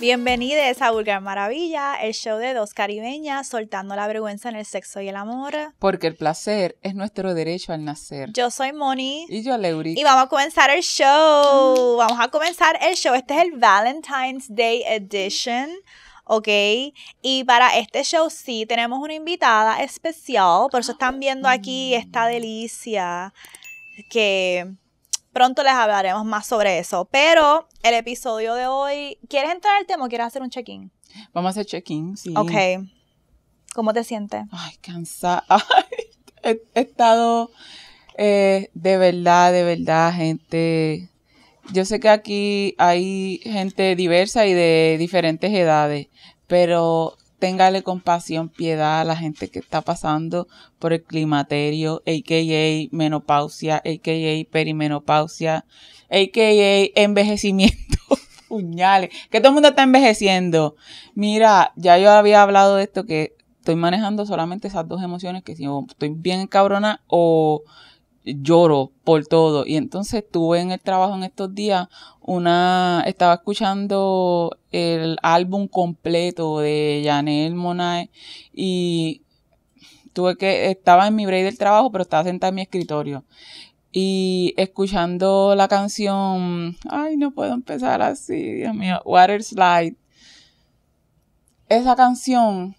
Bienvenidos a Vulgar Maravilla, el show de dos caribeñas soltando la vergüenza en el sexo y el amor. Porque el placer es nuestro derecho al nacer. Yo soy Moni. Y yo Leuri. Y vamos a comenzar el show. Vamos a comenzar el show. Este es el Valentine's Day Edition. ¿ok? Y para este show sí tenemos una invitada especial, por eso están viendo aquí esta delicia que Pronto les hablaremos más sobre eso. Pero el episodio de hoy, ¿quieres entrar al tema o quieres hacer un check-in? Vamos a hacer check-in, sí. Ok. ¿Cómo te sientes? Ay, cansada. He, he, estado eh, de verdad, de verdad, gente. Yo sé que aquí hay gente diversa y de diferentes edades, pero téngale compasión, piedad a la gente que está pasando por el climaterio, a.k.a. menopausia, a.k.a. perimenopausia, a.k.a. envejecimiento. Puñales, que todo el mundo está envejeciendo. Mira, ya yo había hablado de esto que estoy manejando solamente esas dos emociones que si estoy bien cabrona o lloro por todo. Y entonces tuve en el trabajo en estos días una, estaba escuchando el álbum completo de Janelle Monae y tuve que, estaba en mi break del trabajo, pero estaba sentada en mi escritorio. Y escuchando la canción, ay, no puedo empezar así, Dios mío, Water Slide. Esa canción,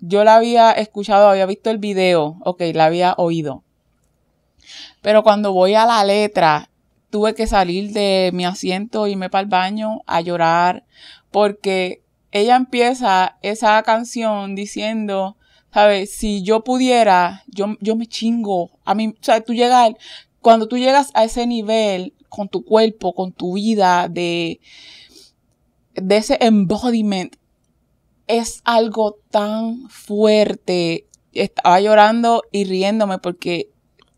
yo la había escuchado, había visto el video, ok, la había oído pero cuando voy a la letra, tuve que salir de mi asiento, e irme para el baño a llorar, porque ella empieza esa canción diciendo, ¿sabes? Si yo pudiera, yo, yo me chingo. A mí, o sea, tú llegas, cuando tú llegas a ese nivel con tu cuerpo, con tu vida, de, de ese embodiment, es algo tan fuerte. Estaba llorando y riéndome porque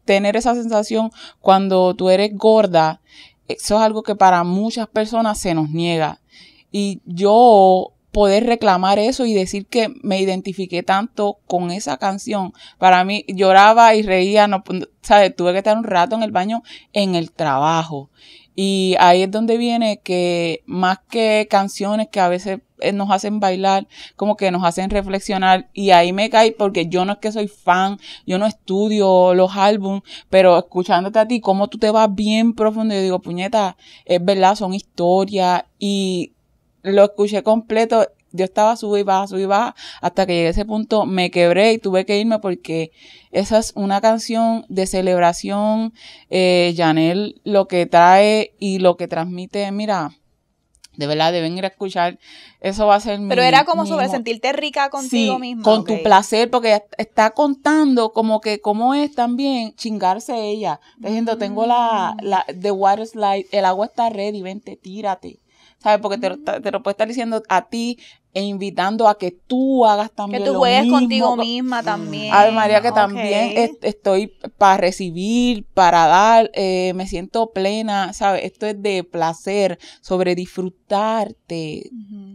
tener esa sensación cuando tú eres gorda, eso es algo que para muchas personas se nos niega. Y yo poder reclamar eso y decir que me identifiqué tanto con esa canción. Para mí lloraba y reía, no, ¿sabes? Tuve que estar un rato en el baño en el trabajo. Y ahí es donde viene que más que canciones que a veces eh, nos hacen bailar, como que nos hacen reflexionar. Y ahí me cae porque yo no es que soy fan, yo no estudio los álbumes, pero escuchándote a ti, como tú te vas bien profundo. Yo digo, puñeta, es verdad, son historias. Y lo escuché completo yo estaba sub y baja, y baja, hasta que llegué a ese punto me quebré y tuve que irme porque esa es una canción de celebración, eh, Janel, lo que trae y lo que transmite, mira, de verdad deben ir a escuchar. Eso va a ser. Pero era como sobre sentirte rica contigo sí, misma. Con tu placer, porque está contando como que cómo es también chingarse ella. Diciendo, tengo mm. la, the water slide, el agua está ready, vente, tírate. ¿Sabes? Porque te, mm. te, lo puede estar diciendo a ti, e invitando a que tú hagas también. Que tú juegues contigo misma también. ver, María, que también estoy para recibir, para dar, eh, me siento plena, ¿sabes? Esto es de placer, sobre disfrutarte.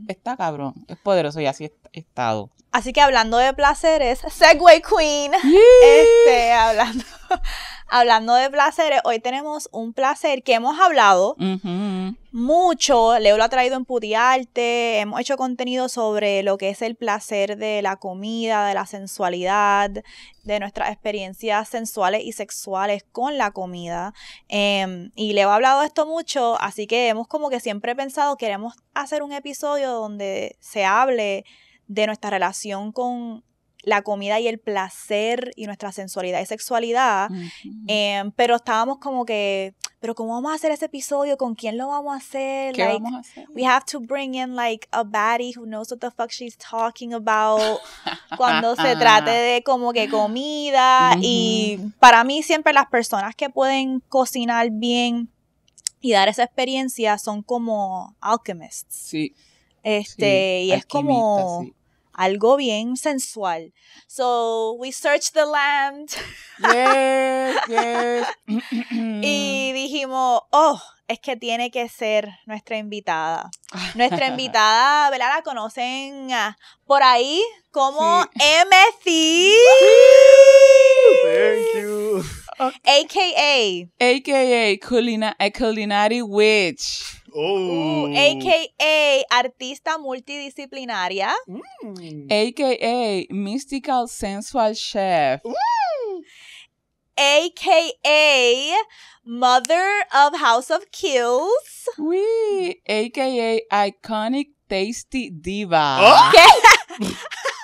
Está cabrón, es poderoso y así he estado. Así que hablando de placeres, Segway Queen, este, hablando, hablando de placeres, hoy tenemos un placer que hemos hablado mucho, Leo lo ha traído en Putiarte, hemos hecho contenido sobre lo que es el placer de la comida, de la sensualidad, de nuestras experiencias sensuales y sexuales con la comida. Em, y le he hablado de esto mucho, así que hemos como que siempre pensado, queremos hacer un episodio donde se hable de nuestra relación con la comida y el placer y nuestra sensualidad y sexualidad, em, pero estábamos como que pero ¿cómo vamos a hacer ese episodio? ¿Con quién lo vamos a hacer? We have to bring in like a baddie who knows what the fuck she's talking about cuando se trate de como que comida. Y para mí siempre las personas que pueden cocinar bien y dar esa experiencia son como alchemists. Sí. Este, y es como algo bien sensual. So we searched the land. Yes, yes. y dijimos, oh, es que tiene que ser nuestra invitada. Nuestra invitada, ¿verdad? La conocen ah, por ahí como MC. Thank you. Oh. AKA. AKA culinari Witch. Oh. AKA artista multidisciplinaria. AKA mm. mystical sensual chef. AKA mother of House of Kills. AKA iconic tasty diva. Ah!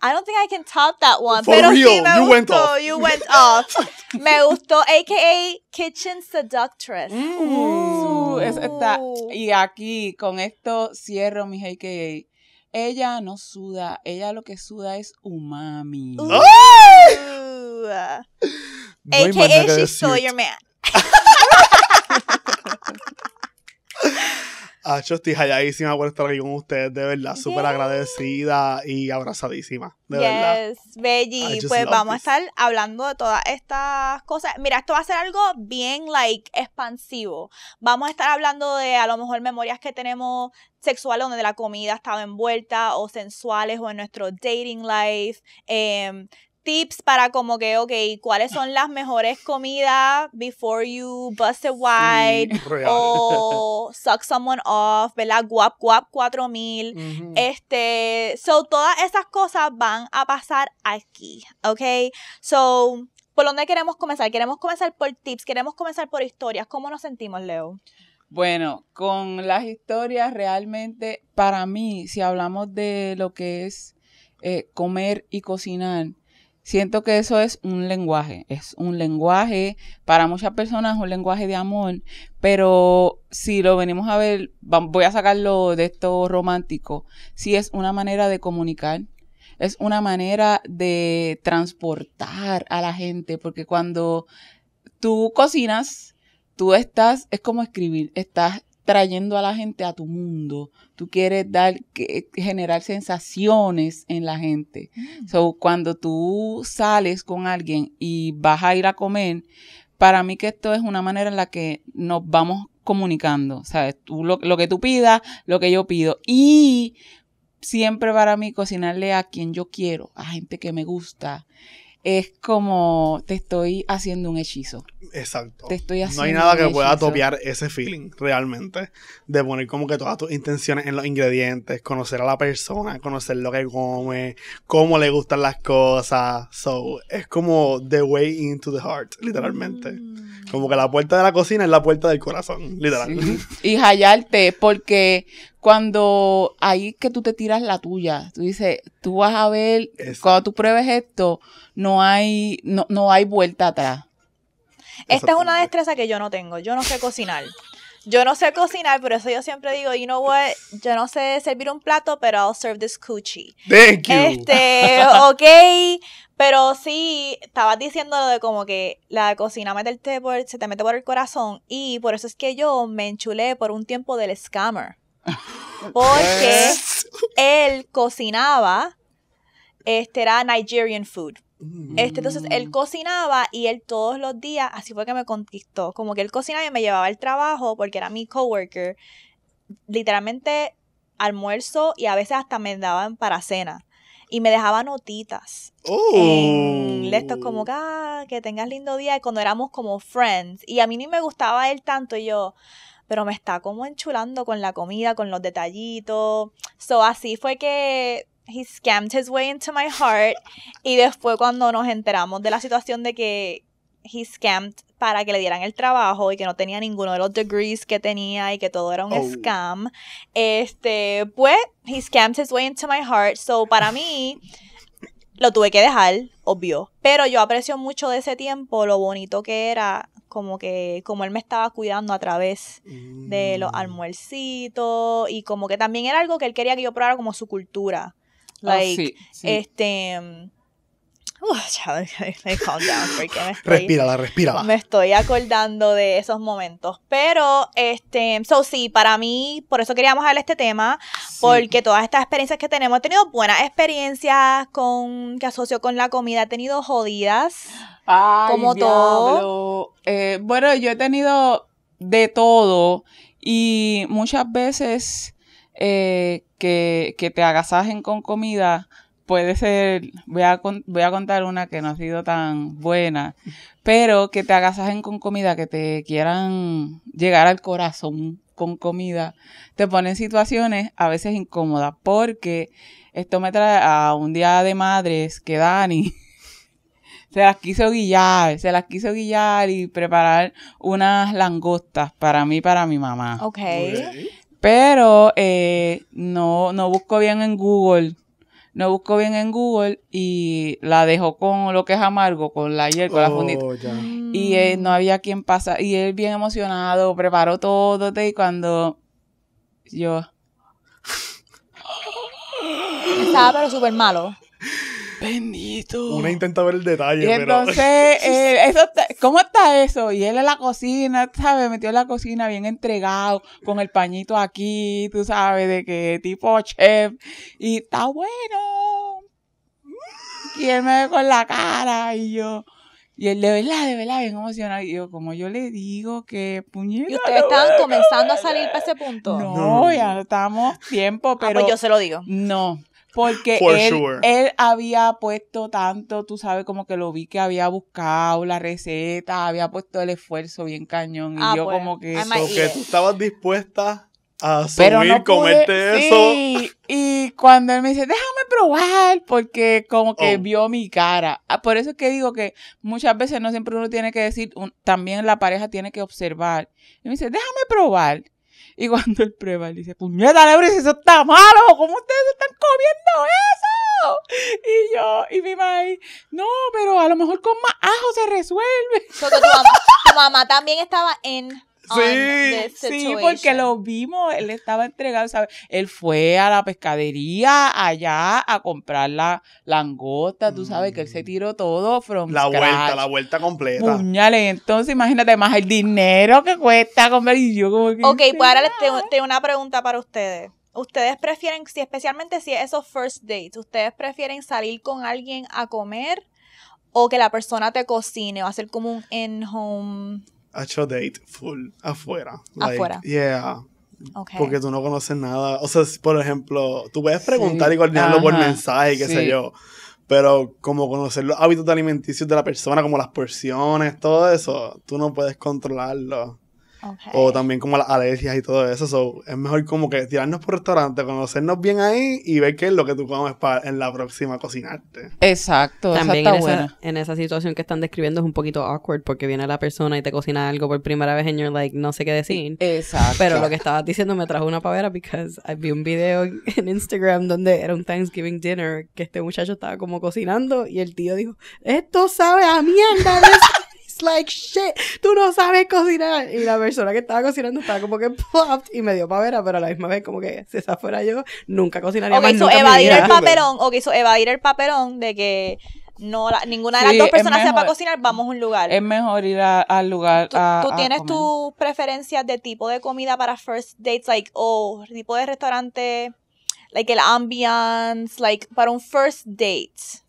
I don't think I can top that one. pero sí me you gustó. Went off. You went off. me gustó, a.k.a. Kitchen Seductress. Mm. y aquí, con esto cierro mis a.k.a. Ella no suda, ella lo que suda es umami. a.k.a. She stole your man. Ah, yo estoy halladísima por estar aquí con ustedes, de verdad, súper agradecida y abrazadísima, de yes, verdad. Belly, pues vamos a estar hablando de todas estas cosas. Mira, esto va a ser algo bien, like, expansivo. Vamos a estar hablando de, a lo mejor, memorias que tenemos sexuales donde la comida estaba envuelta, o sensuales, o en nuestro dating life, em, tips para como que, ok, cuáles son las mejores comidas before you bust a wide o suck someone off, ¿verdad? Guap Guap 4000. Este, so todas esas cosas van a pasar aquí, ¿ok? So, ¿por dónde queremos comenzar? Queremos comenzar por tips, queremos comenzar por historias. ¿Cómo nos sentimos, Leo? Bueno, con las historias realmente, para mí, si hablamos de lo que es eh, comer y cocinar, Siento que eso es un lenguaje, es un lenguaje, para muchas personas es un lenguaje de amor, pero si lo venimos a ver, voy a sacarlo de esto romántico, si es una manera de comunicar, es una manera de transportar a la gente, porque cuando tú cocinas, tú estás, es como escribir, estás trayendo a la gente a tu mundo. Tú quieres dar, generar sensaciones en la gente. Mm. So, cuando tú sales con alguien y vas a ir a comer, para mí que esto es una manera en la que nos vamos comunicando, ¿sabes? Tú, lo que tú pidas, lo que yo pido. Y siempre para mí cocinarle a quien yo quiero, a gente que me gusta es como te estoy haciendo un hechizo. Exacto. Te estoy haciendo no hay nada que pueda topear ese feeling realmente de poner como que todas tus intenciones en los ingredientes, conocer a la persona, conocer lo que come, cómo le gustan las cosas. So, es como the way into the heart, literalmente. Mm. Como que la puerta de la cocina es la puerta del corazón, literal. Y hallarte, porque cuando ahí que tú te tiras la tuya, tú dices, tú vas a ver, cuando tú pruebes esto, no hay, no, hay vuelta atrás. Esta es una destreza que yo no tengo, yo no sé cocinar. Yo no sé cocinar, por eso yo siempre digo, you know what, yo no sé servir un plato, pero I'll serve this coochie. Thank you. Este, ok, pero sí, estabas diciendo lo de como que la cocina meterte por, se te mete por el corazón y por eso es que yo me enchulé por un tiempo del scammer. Porque él cocinaba, este era Nigerian food. Mm. Este, entonces él cocinaba y él todos los días, así fue que me conquistó, como que él cocinaba y me llevaba al trabajo porque era mi coworker, literalmente almuerzo y a veces hasta me daban para cena y me dejaba notitas. Oh. En como, ah, que tengas lindo día, y cuando éramos como friends. Y a mí ni me gustaba él tanto, y yo, pero me está como enchulando con la comida, con los detallitos. So, así fue que he scammed his way into my heart. Y después cuando nos enteramos de la situación de que, he scammed para que le dieran el trabajo y que no tenía ninguno de los degrees que tenía y que todo era un oh. scam. Este, pues, he scammed his way into my heart. So, para mí, lo tuve que dejar, obvio. Pero yo aprecio mucho de ese tiempo lo bonito que era, como que, como él me estaba cuidando a través de mm. los almuercitos y como que también era algo que él quería que yo probara como su cultura. Oh, like, este Respira, la respírala, respírala. Me estoy acordando de esos momentos. Pero, este, so sí, para mí, por eso queríamos hablar este tema, porque todas estas experiencias que tenemos, he tenido buenas experiencias con, que asocio con la comida, he tenido jodidas, como todo. Eh, bueno, yo he tenido de todo y muchas veces eh, que, que te agasajen con comida puede ser, voy a, voy a contar una que no ha sido tan buena, pero que te agasajen con comida, que te quieran llegar al corazón con comida, te ponen situaciones a veces incómodas, porque esto me trae a un día de madres que Dani se las quiso guillar, se las quiso guillar y preparar unas langostas para mí, para mi mamá. Ok. Pero eh, no, no busco bien en Google no buscó bien en Google y la dejó con lo que es amargo, con la hierba, con la oh, fundita. Y eh, no había quien pasa. Y él bien emocionado, preparó todo, y cuando yo... Estaba pero súper malo. Bendito. Una intenta ver el detalle. Y entonces, eh, ¿cómo está eso? Y él en la cocina, ¿sabes? Metió en la cocina bien entregado, con el pañito aquí, tú sabes, de que tipo chef. Y está bueno. Y él me ve con la cara y yo... Y él, de verdad, de verdad, bien emocionado. Y yo, como yo le digo que puñetas ¿Y ustedes estaban comenzando a salir para ese punto? No, ya estamos tiempo, ah, pues pero. yo se lo digo. No, porque él, había puesto tanto, tú sabes, como que lo vi que había buscado la receta, había puesto el esfuerzo bien cañón. y ah, yo pues, como que... eso, que tú estabas dispuesta a asumir, comerte eso. Y cuando él me dice, déjame probar, porque como que oh. vio mi cara. Ah, por eso es que digo que muchas veces no siempre uno tiene que decir, también la pareja tiene que observar. Y me dice, déjame probar. Y cuando él prueba, él dice, pues mierda Lebris, eso está malo, ¿cómo ustedes están comiendo eso? Y yo, y mi mamá, no, pero a lo mejor con más ajo se resuelve. mamá, tu mamá también estaba en sí, sí, porque lo vimos, él estaba entregado, ¿sabes? Él fue a la pescadería allá a comprar la langosta, tú sabes que él se mm. tiró todo from La vuelta, la vuelta completa. entonces imagínate más el dinero que cuesta comer. y yo como que... Ok, pues ahora tengo, una pregunta para ustedes. ¿Ustedes prefieren, si especialmente si es esos first dates, ustedes prefieren salir con alguien a comer o que la persona te cocine o hacer como un in-home a hecho date full afuera. afuera. Yeah. Porque tú no conoces nada. O sea, por ejemplo, tú puedes preguntar y coordinarlo por mensaje, qué sé yo. Pero como conocer los hábitos alimenticios de la persona, como las porciones, todo eso, tú no puedes controlarlo. O también como las alergias y todo eso. So, es mejor como que tirarnos por restaurante, conocernos bien ahí y ver qué es lo que tú comes para en la próxima cocinarte. Exacto. También en, Esa, situación que están describiendo es un poquito awkward porque viene la persona y te cocina algo por primera vez y you're like, no sé qué decir. Exacto. Pero lo que estabas diciendo me trajo una pavera porque vi un video en Instagram donde era un Thanksgiving dinner que este muchacho estaba como cocinando y el tío dijo, esto sabe a mierda. like shit. Tú no sabes cocinar. Y la persona que estaba cocinando estaba como que popped y me dio pavera, pero a la misma vez como que si esa fuera yo, nunca cocinaría okay, más, evadir el papelón, o quiso evadir el papelón de que no ninguna de las dos personas sepa cocinar, vamos a un lugar. Es mejor ir al lugar. Tú, tienes tus preferencias de tipo de comida para first dates, like, o oh, tipo de restaurante, like el ambiance, like para un first date.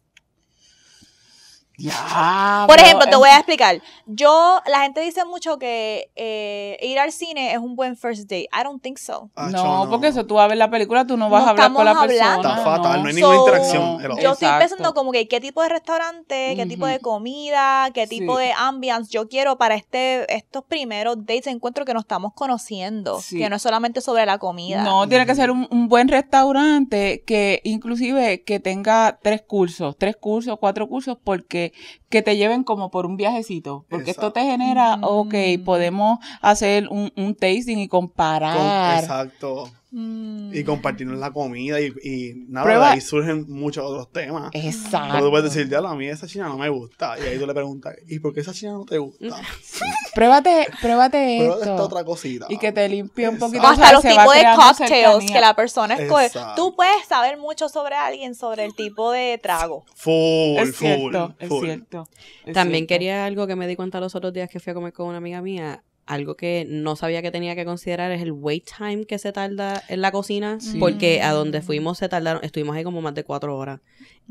Por ejemplo, te voy a explicar. Yo, la gente dice mucho que eh, ir al cine es un buen first date. I don't think so. Ah, no, porque eso tú vas a ver la película, tú no vas a hablar con la persona. Está fatal, no, hay ninguna interacción. Yo estoy pensando como que qué tipo de restaurante, qué tipo de comida, qué tipo de ambiance yo quiero para este estos primeros dates encuentro que nos estamos conociendo, que no es solamente sobre la comida. No, tiene que ser un buen restaurante que inclusive que tenga tres cursos, tres cursos, cuatro cursos, porque que, te lleven como por un viajecito, porque esto te genera, ok, mm. podemos hacer un, tasting y comparar. exacto. Mm. Y compartirnos la comida y, y nada, de ahí surgen muchos otros temas. Exacto. Pero tú puedes decir, ya, a mí esa china no me gusta. Y ahí tú le preguntas, ¿y por qué esa china no te gusta? pruébate, pruébate esto. Pruébate esta otra cosita. Y que te limpie un poquito. O hasta los tipos de cocktails que la persona escoge. Tú puedes saber mucho sobre alguien, sobre el tipo de trago. Full, es full, cierto, Es cierto. También quería algo que me di cuenta los otros días que fui a comer con una amiga mía algo que no sabía que tenía que considerar es el wait time que se tarda en la cocina, porque a donde mm. fuimos se tardaron, estuvimos ahí como más de cuatro horas.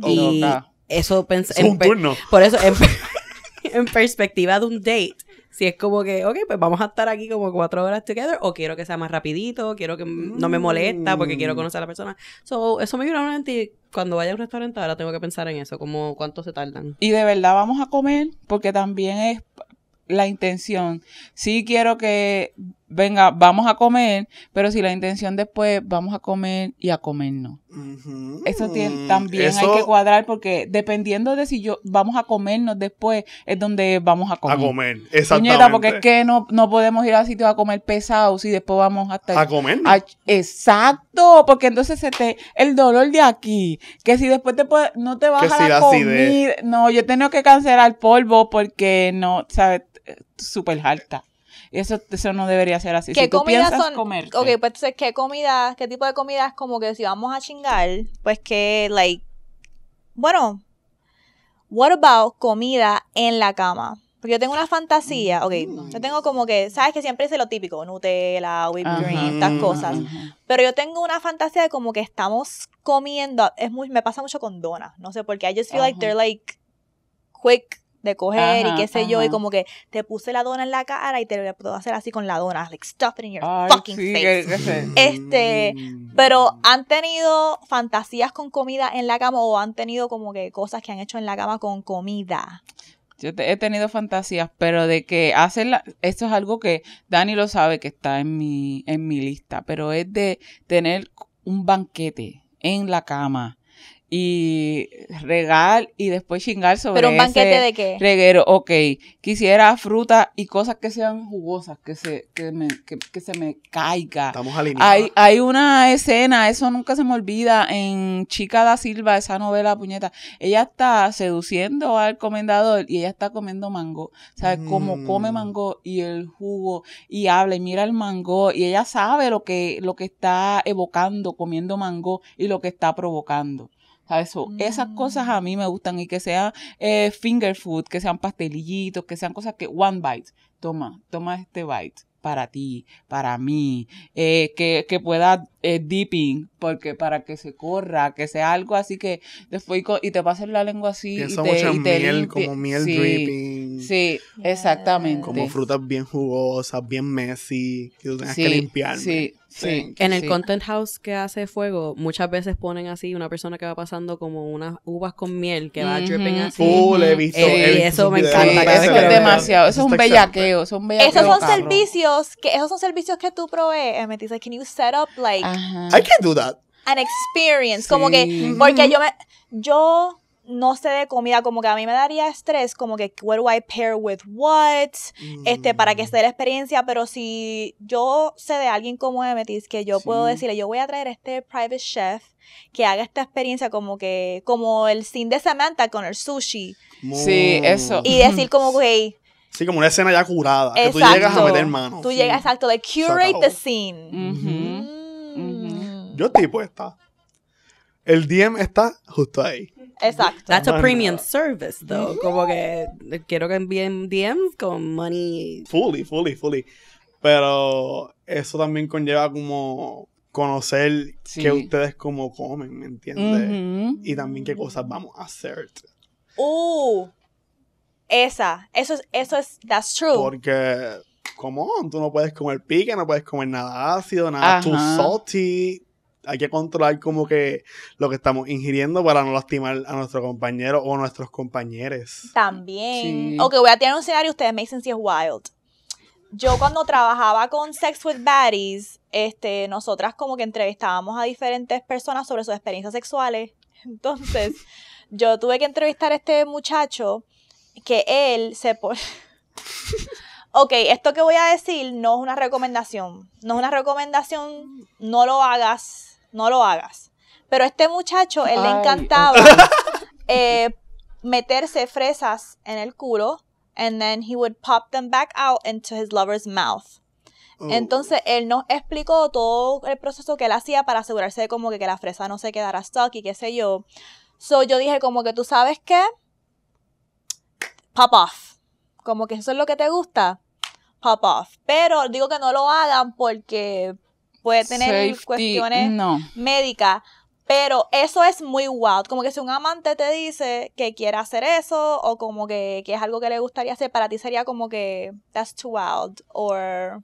Oh, y eso pensé... Un turno. Por eso, en, perspectiva de un date, si es como que, ok, pues vamos a estar aquí como cuatro horas together, o quiero que sea más rapidito, quiero que no me molesta porque quiero mm. conocer a la persona. So, eso me vino a mente cuando vaya a un restaurante ahora tengo que pensar en eso, como cuánto se tardan. Y de verdad vamos a comer, porque también es, la intención. Sí quiero que venga, vamos a comer, pero si la intención después, vamos a comer y a comernos. Eso también hay que cuadrar porque dependiendo de si yo vamos a comernos después, es donde vamos a comer. A comer, exactamente. porque es que no, no podemos ir a sitio a comer pesado si después vamos hasta... A comer. exacto, porque entonces se te, el dolor de aquí, que si después te no te vas a la comida. No, yo tengo que cancelar polvo porque no, ¿sabes? Súper harta eso, eso no debería ser así. ¿Qué si tú comidas son? ok, pues entonces, ¿qué comidas, qué tipo de comidas como que si vamos a chingar, pues que, like, bueno, what about comida en la cama? Porque yo tengo una fantasía, ok, mm, yo tengo como que, sabes que siempre hice lo típico, Nutella, whipped cream, estas mm, cosas, pero yo tengo una fantasía de como que estamos comiendo, es muy, me pasa mucho con donas, no sé, porque I just feel like they're like quick de coger y qué sé yo, y como que te puse la dona en la cara y te lo puedo hacer así con la dona, like stuff it in your fucking face. Eh, este, mm. pero han tenido fantasías con comida en la cama o han tenido como que cosas que han hecho en la cama con comida. Yo te, he tenido fantasías, pero de que hacerla, esto es algo que Dani lo sabe que está en mi en mi lista, pero es de tener un banquete en la cama y regal y después chingar sobre Pero un banquete de qué? Reguero, ok. Quisiera fruta y cosas que sean jugosas, que se, que me, que, se me caiga. Estamos alineados. Hay, hay una escena, eso nunca se me olvida, en Chica da Silva, esa novela puñeta. Ella está seduciendo al comendador y ella está comiendo mango. o sea, Como mm. come mango y el jugo y habla y mira el mango y ella sabe lo que, lo que está evocando comiendo mango y lo que está provocando. ¿Sabes? Esas mm. cosas a mí me gustan y que sea eh, finger food, que sean pastelillitos, que sean cosas que one bite, toma, toma este bite para ti, para mí, eh, que, que, pueda eh, dipping, porque para que se corra, que sea algo así que después y te hacer la lengua así. Pienso y mucho en miel, como miel dripping. Sí, exactamente. Como frutas bien jugosas, bien messy, que tú tengas que limpiar Sí, en el content house que hace fuego, muchas veces ponen así una persona que va pasando como unas uvas con miel que va dripping así. Uh, eh, visto. eso me encanta. eso es demasiado. Eso es un bellaqueo. Esos son servicios que, esos son servicios que tú provees. me dices can you set up like I can't do that. An experience. Como que, porque yo me, yo no sé de comida, como que a mí me daría estrés, como que, what do I pair with what, este, para que mm. se dé la experiencia, pero si yo sé de alguien como Emetis, que yo puedo decirle, yo voy a traer este private chef que haga esta experiencia como que, como el sin de Samantha con el sushi. Sí, eso. Y decir como, hey, Sí, como una escena ya curada, exacto. tú llegas a meter mano. Tú llegas, exacto, de curate the scene. Mm. Yo tipo está. El DM está justo ahí. Exacto. That's a premium service, though. Como que quiero que envíen DMs con money. Fully, fully, fully. Pero eso también conlleva como conocer qué que ustedes como comen, ¿me entiendes? Y también qué cosas vamos a hacer. ¡Uh! Esa. Eso es, eso es, that's true. Porque, on, Tú no puedes comer pique, no puedes comer nada ácido, nada too salty hay que controlar como que lo que estamos ingiriendo para no lastimar a nuestro compañero o a nuestros compañeros. También. Ok, voy a tirar un escenario, ustedes me dicen si es wild. Yo cuando trabajaba con Sex with Baddies, este, nosotras como que entrevistábamos a diferentes personas sobre sus experiencias sexuales. Entonces, yo tuve que entrevistar a este muchacho que él se pone... ok, esto que voy a decir no es una recomendación. No es una recomendación, no lo hagas no lo hagas. Pero este muchacho, él le encantaba eh, meterse fresas en el culo, and then he would pop them back out into his lover's mouth. Oh. Entonces él nos explicó todo el proceso que él hacía para asegurarse de como que, que la fresa no se quedara stuck y qué sé yo. So yo dije como que tú sabes qué, pop off. Como que eso es lo que te gusta, pop off. Pero digo que no lo hagan porque puede tener cuestiones médicas. Pero eso es muy wild. Como que si un amante te dice que quiere hacer eso o como que, que es algo que le gustaría hacer, para ti sería como que that's too wild. Or...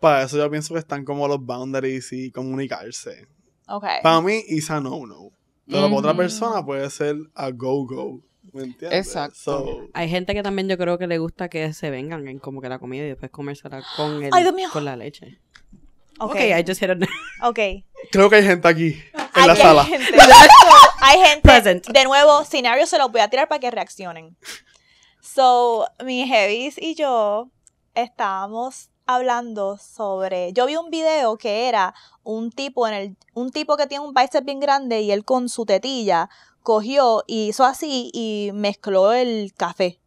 Para eso yo pienso que están como los boundaries y comunicarse. Okay. Para mí, it's a no-no. Pero para otra persona puede ser a go-go. ¿Me entiendes? Exacto. Hay gente que también yo creo que le gusta que se vengan en como que la comida y después comérsela con, el, con la leche. Okay. ok, I just hit a Creo que hay gente aquí en la sala. hay gente. De nuevo, scenario se los voy a tirar para que reaccionen. So, mi Heavis y yo estábamos hablando sobre. Yo vi un video que era un tipo en el. un tipo que tiene un bicep bien grande y él con su tetilla cogió y hizo así y mezcló el café.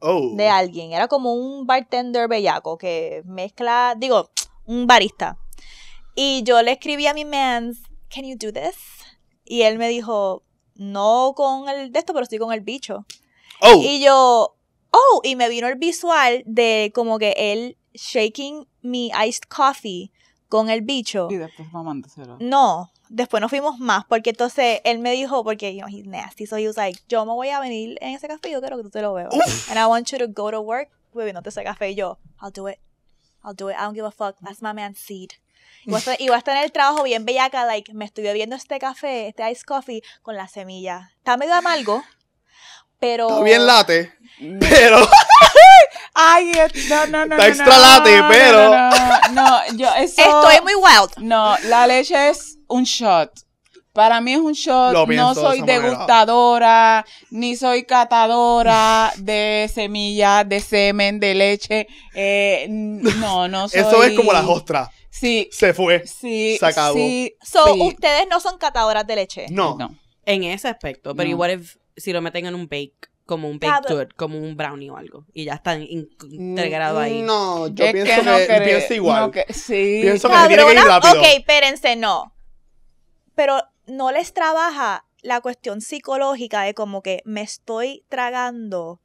Oh. De alguien. Era como un bartender bellaco que mezcla. Digo, un barista y yo le escribí a mi man, can you do this? Y él me dijo, no con el de esto, pero sí con el bicho. Oh. Y yo, oh, y me vino el visual de como que él shaking mi iced coffee con el bicho. Y después mamándoselo. No, después nos fuimos más, porque entonces él me dijo, porque you know, he's nasty, so he was like, yo me voy a venir en ese café, yo quiero que tú te lo veas And I want you to go to work te ese café. Y yo, I'll do it. I'll do it. I don't give a fuck. That's my man's seed. Y voy, a estar, en el trabajo bien bellaca, like, me estoy bebiendo este café, este ice coffee, con la semilla. Está medio amargo, pero... Está bien late, mm. pero... Ay, eh, no, no, no. Está extra late, pero... No, yo eso... Estoy muy wild. No, la leche es un shot. Para mí es un shot. no soy degustadora, ni soy catadora de semillas, de semen, de leche. Eh, no, no soy. Eso es como las ostras. Sí. Se fue. Sí. Se acabó. Sí. ustedes no son catadoras de leche. No. En ese aspecto. Pero igual si lo meten en un bake, como un bake tour, como un brownie o algo. Y ya están integrados ahí. No, yo pienso que, pienso igual. sí. Pienso que se tiene que ir rápido. Ok, espérense, no. Pero no les trabaja la cuestión psicológica de como que me estoy tragando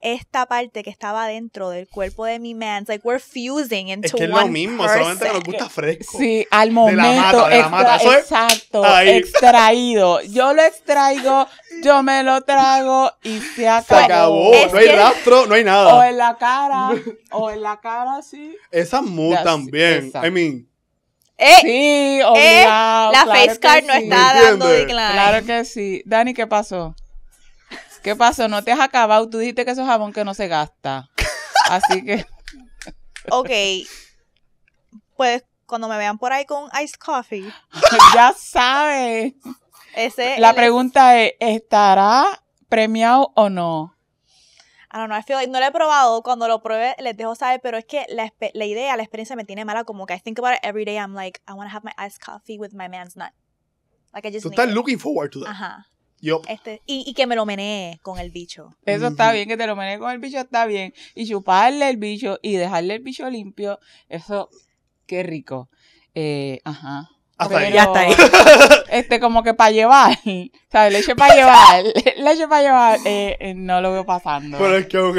esta parte que estaba dentro del cuerpo de mi man. like we're fusing into es que es lo mismo, solamente que nos gusta eh, fresco. Sí, al momento. Exacto, extraído. Yo lo extraigo, yo me lo trago y se acabó. Se acabó, no hay rastro, no hay nada. O en la cara, o en la cara, sí. Esa mu también, Sí, I mean. Eh, sí, obligado, eh, la face card no está dando decline. Claro que sí. Dani, ¿qué pasó? ¿Qué pasó? No te has acabado. Tú dijiste que eso es jabón que no se gasta. Así que. ok. Pues cuando me vean por ahí con ice coffee. ya sabes. Ese, La pregunta es: ¿estará premiado o no? I don't know, I feel like no lo he probado. Cuando lo pruebe, les dejo saber, pero es que la, idea, la experiencia me tiene mala. Como que I think about it every day. I'm like, I want to have my iced coffee with my man's nut. Like I just. looking forward to that. Ajá. Este, y, que me lo menee con el bicho. Eso está bien, que te lo menee con el bicho está bien. Y chuparle el bicho y dejarle el bicho limpio, eso, qué rico. Eh, ajá. Ya está ahí. Este, como que para llevar, sea, Leche para llevar, leche para llevar, eh, eh, no lo veo pasando. Pero es que, ok,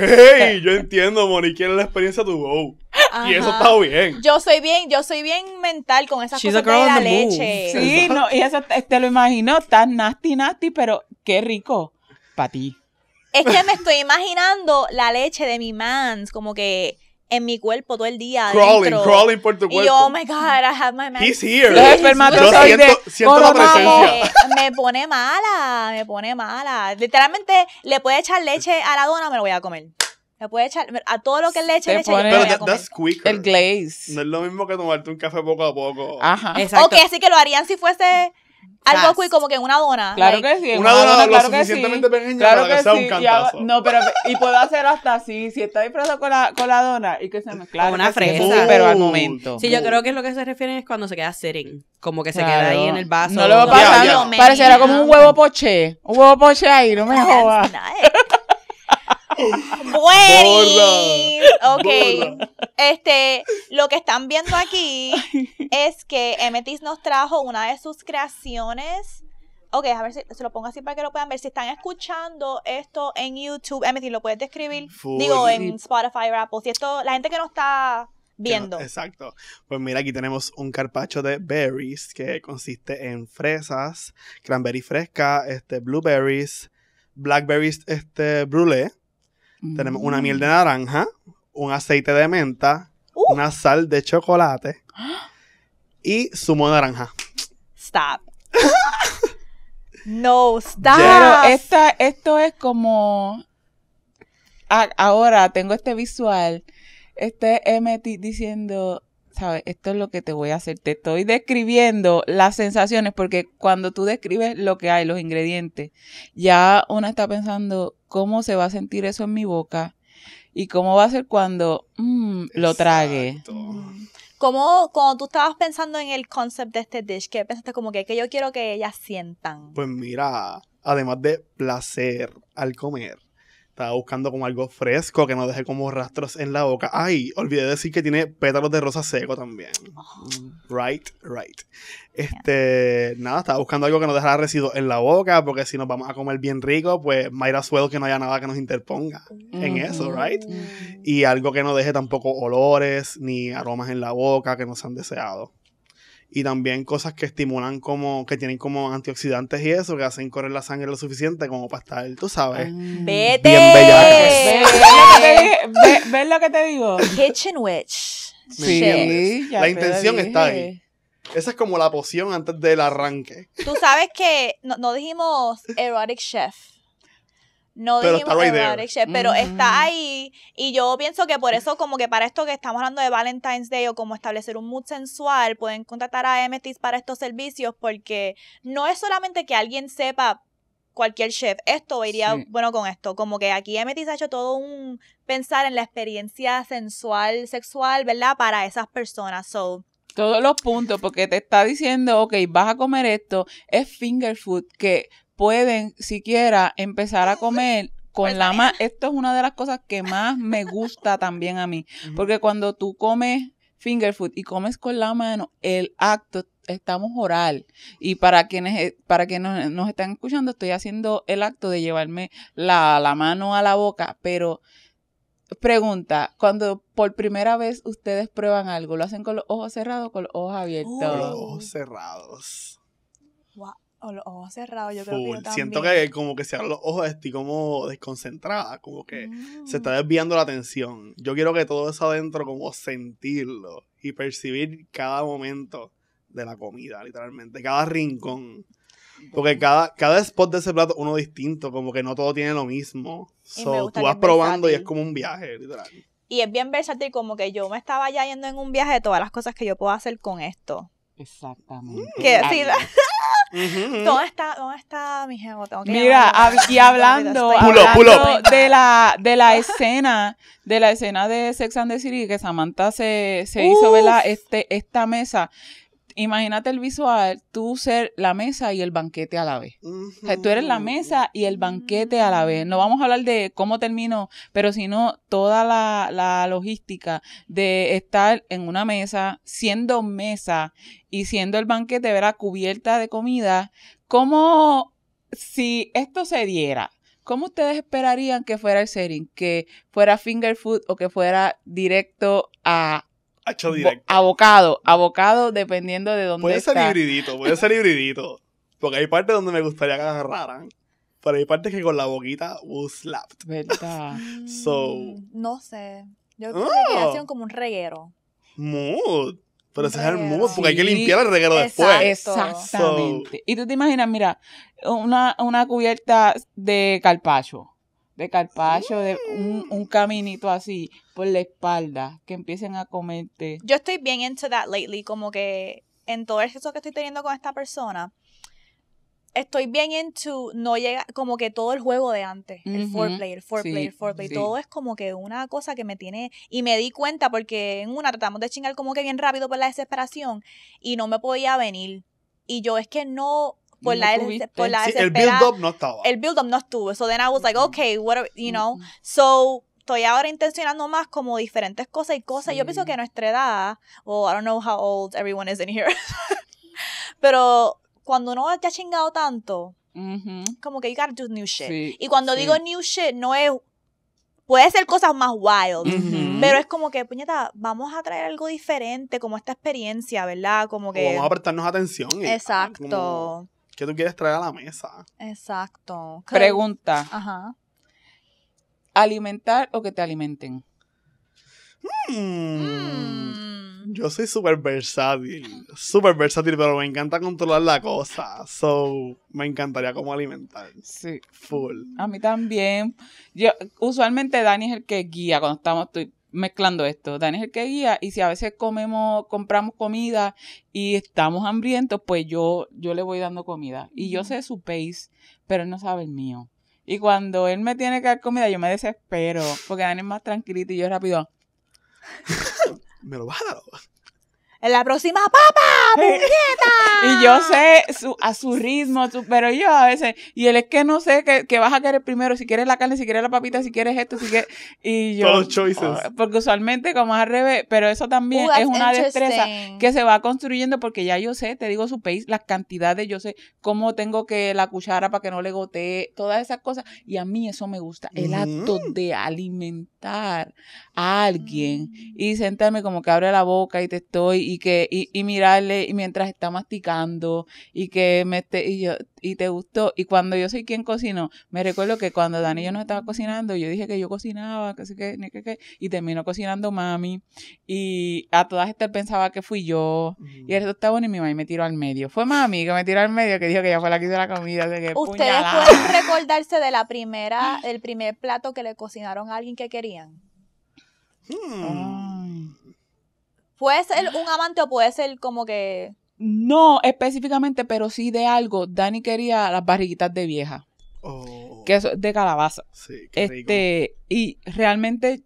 yo entiendo, Moni, es la experiencia tu Y eso está bien. Yo soy bien, yo soy bien mental con esas cosas de la leche. Sí, no, y eso te, lo imagino, tan nasty, nasty, pero qué rico para ti. Es que me estoy imaginando la leche de mi mans, como que en mi cuerpo todo el día. Crawling, crawling por tu cuerpo. oh my God, I have my mans He's here. siento, siento la presencia. me pone mala, me pone mala. Literalmente le puede echar leche a la dona, me lo voy a comer. Le puede echar a todo lo que le eche, le pero that's quicker. El glaze. No es lo mismo que tomarte un café poco a poco. Ajá. Exacto. Ok, así que lo harían si fuese algo quick como que una dona. Claro que sí. Una, dona, lo claro suficientemente que sí. pequeña claro para que, sea un cantazo. no, pero y puedo hacer hasta así, si está disfrazado con la, con la dona y que se mezcla. como una fresa. pero al momento. Sí, yo creo que es lo que se refieren es cuando se queda sitting. Como que se queda ahí en el vaso. No lo va a pasar. Pareciera como un huevo poché. Un huevo poché ahí, no me jodas. Bueno. Ok. Este, lo que están viendo aquí es que Emetis nos trajo una de sus creaciones. Ok, a ver si se lo pongo así para que lo puedan ver. Si están escuchando esto en YouTube, Emetis ¿lo puedes describir? Digo, en Spotify o Apple. Si esto, la gente que no está viendo. exacto. Pues mira, aquí tenemos un carpacho de berries que consiste en fresas, cranberry fresca, este, blueberries, blackberries este, brûlée, tenemos una miel mm. de naranja, un aceite de menta, uh. una sal de chocolate y zumo de naranja. Stop. no, stop. Pero esto es como. ahora tengo este visual. Este es diciendo esto es lo que te voy a hacer. Te estoy describiendo las sensaciones, porque cuando tú describes lo que hay, los ingredientes, ya uno está pensando cómo se va a sentir eso en mi boca y cómo va a ser cuando mm, lo trague. Como cuando tú estabas pensando en el concept de este dish, que pensaste como que, que yo quiero que ellas sientan? Pues mira, además de placer al comer, estaba buscando como algo fresco que no deje como rastros en la boca. Ay, olvidé decir que tiene pétalos de rosa seco también. Oh. Right, right. Este, nada, estaba buscando algo que no dejara residuos en la boca, porque si nos vamos a comer bien rico, pues Mayra as que no haya nada que nos interponga en eso, right? Y algo que no deje tampoco olores ni aromas en la boca que no sean deseados y también cosas que estimulan como, que tienen como antioxidantes y eso, que hacen correr la sangre lo suficiente como para estar, tú sabes, ah. bien bella ¿Ves lo que te digo? Kitchen Witch. Sí, sí la intención está ahí. Esa es como la poción antes del arranque. Tú sabes que no dijimos erotic chef no pero dijimos pero está mm. ahí. Y yo pienso que por eso, como que para esto que estamos hablando de Valentine's Day o como establecer un mood sensual, pueden contratar a MTs para estos servicios, porque no es solamente que alguien sepa cualquier chef, esto iría bueno con esto. Como que aquí MTs ha hecho todo un pensar en la experiencia sensual, sexual, ¿verdad? Para esas personas. todos los puntos, porque te está diciendo, ok, vas a comer esto, es finger food, que pueden siquiera empezar a comer con pues la mano. Esto es una de las cosas que más me gusta también a mí, porque cuando tú comes finger food y comes con la mano, el acto estamos oral. Y para quienes eh, para quienes nos, están escuchando, estoy haciendo el acto de llevarme la, mano a la boca, pero Pregunta, cuando por primera vez ustedes prueban algo, ¿lo hacen con los ojos cerrados o con los ojos abiertos? Con los ojos cerrados. O los ojos cerrados, yo creo que Siento que como que abren los ojos, estoy como desconcentrada, como que se está mm. desviando la atención. Yo quiero que todo eso adentro, como sentirlo y percibir cada momento de la comida, literalmente, cada rincón. Porque cada, cada spot de ese plato uno distinto, como que no todo tiene lo mismo. So, tú vas probando y es como un viaje, literal. Y es bien versátil, como que yo me estaba ya yendo en un viaje de todas las cosas que yo puedo hacer con esto. Exactamente. ¿Dónde, está, ¿Dónde está mi Mira, aquí y hablando, hablando de, la, de la escena, de la escena de Sex and the City, que Samantha se, se hizo ver Este, esta mesa imagínate el visual, tú ser la mesa y el banquete a la vez. tú eres la mesa y el banquete a la vez. No vamos a hablar de cómo termino, pero sino toda la, logística de estar en una mesa, siendo mesa y siendo el banquete, verá, cubierta de comida, ¿Cómo si esto se diera. ¿Cómo ustedes esperarían que fuera el setting? ¿Que fuera finger food o que fuera directo a Hacho directo. Abocado, abocado dependiendo de dónde Puede ser hibridito, puede ser hibridito. Porque hay partes donde me gustaría que agarraran. Pero hay partes que con la boquita, was uh, slapped. ¿Verdad? Mm, so. No sé. Yo creo oh. hacían como un reguero. Mood. Pero ese es el mood, porque hay que limpiar el reguero después. Exactamente. Y tú te imaginas, mira, una, una cubierta de carpacho de carpacho, de un, caminito así por la espalda, que empiecen a comerte. Yo estoy bien into that lately, como que en todo el sexo que estoy teniendo con esta persona, estoy bien into no llega como que todo el juego de antes, el foreplay, el foreplay, el foreplay, todo es como que una cosa que me tiene y me di cuenta porque en una tratamos de chingar como que bien rápido por la desesperación y no me podía venir y yo es que no por la, El build-up no estaba. El build-up no estuvo. So then I was like, mm-hmm. okay, what, you know. Mm-hmm. So estoy ahora intencionando más como diferentes cosas y cosas. Yo pienso que a nuestra edad, oh, I don't know how old everyone is in here, pero cuando uno ya ha chingado tanto, mm-hmm. como que you gotta do new shit. y cuando digo new shit, no es. Puede ser cosas más wild, pero es como que, puñeta, vamos a traer algo diferente, como esta experiencia, ¿verdad? Como que. vamos a prestarnos atención. Exacto que tú quieres traer a la mesa? Exacto. Pregunta. Ajá. ¿Alimentar o que te alimenten? Hmm. Hmm. Yo soy súper versátil. Súper versátil, pero me encanta controlar la cosa. So, me encantaría cómo alimentar. Sí. Full. A mí también. Yo, usualmente Dani es el que guía cuando estamos, mezclando esto. Dani es el que guía y si a veces comemos, compramos comida y estamos hambrientos, pues yo, yo le voy dando comida. Y yo sé su pace, pero él no sabe el mío. Y cuando él me tiene que dar comida, yo me desespero, porque Dani es más tranquilito y yo rápido. ¿Me lo vas a dar? en la próxima, ¡papa! ¡Puñeta! y yo sé su, a su ritmo, pero yo a veces, y él es que no sé qué vas a querer primero, si quieres la carne, si quieres la papita, si quieres esto, si quieres. Y yo. Todos choices. Ah, porque usualmente, como al revés, pero eso también es una destreza que se va construyendo porque ya yo sé, te digo su país, las cantidades, yo sé cómo tengo que la cuchara para que no le gotee, todas esas cosas. Y a mí eso me gusta. El acto de alimentar a alguien mm. y sentarme como que abre la boca y te estoy y que y, y mirarle y mientras está masticando y que me esté y yo y te gustó y cuando yo soy quien cocino, me recuerdo que cuando Dani y yo nos estaba cocinando yo dije que yo cocinaba que que, que, que y terminó cocinando mami y a todas estas pensaba que fui yo y el está bueno y mi mamá me tiró al medio fue mami que me tiró al medio que dijo que ella fue la que hizo la comida ustedes pueden recordarse de la primera el primer plato que le cocinaron a alguien que querían hmm. Ay. ¿Puede ser mm. un amante o puede ser como que.? No específicamente, pero sí de algo. Dani quería las barriguitas de vieja. Oh. Que es de calabaza. Sí, este, Y realmente,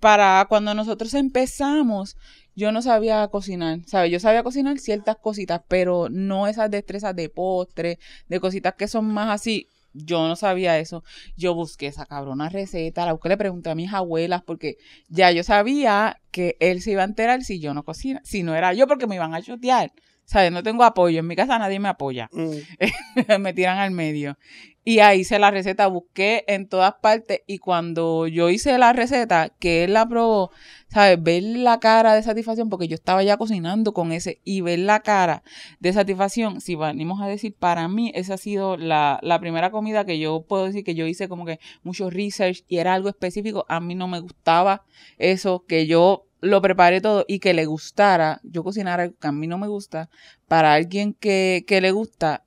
para cuando nosotros empezamos, yo no sabía cocinar, ¿sabes? Yo sabía cocinar ciertas cositas, pero no esas destrezas de postre, de cositas que son más así yo no sabía eso. Yo busqué esa cabrona receta, la busqué, le pregunté a mis abuelas porque ya yo sabía que él se iba a enterar si yo no cocina, si no era yo porque me iban a chutear. ¿sabes? No tengo apoyo. En mi casa nadie me apoya. Mm. me tiran al medio. Y ahí hice la receta, busqué en todas partes. Y cuando yo hice la receta, que él la probó, ¿sabes? Ver la cara de satisfacción, porque yo estaba ya cocinando con ese, y ver la cara de satisfacción, si venimos a decir, para mí, esa ha sido la, la primera comida que yo puedo decir que yo hice como que mucho research y era algo específico. A mí no me gustaba eso, que yo lo preparé todo y que le gustara, yo cocinar que a mí no me gusta, para alguien que, que le gusta.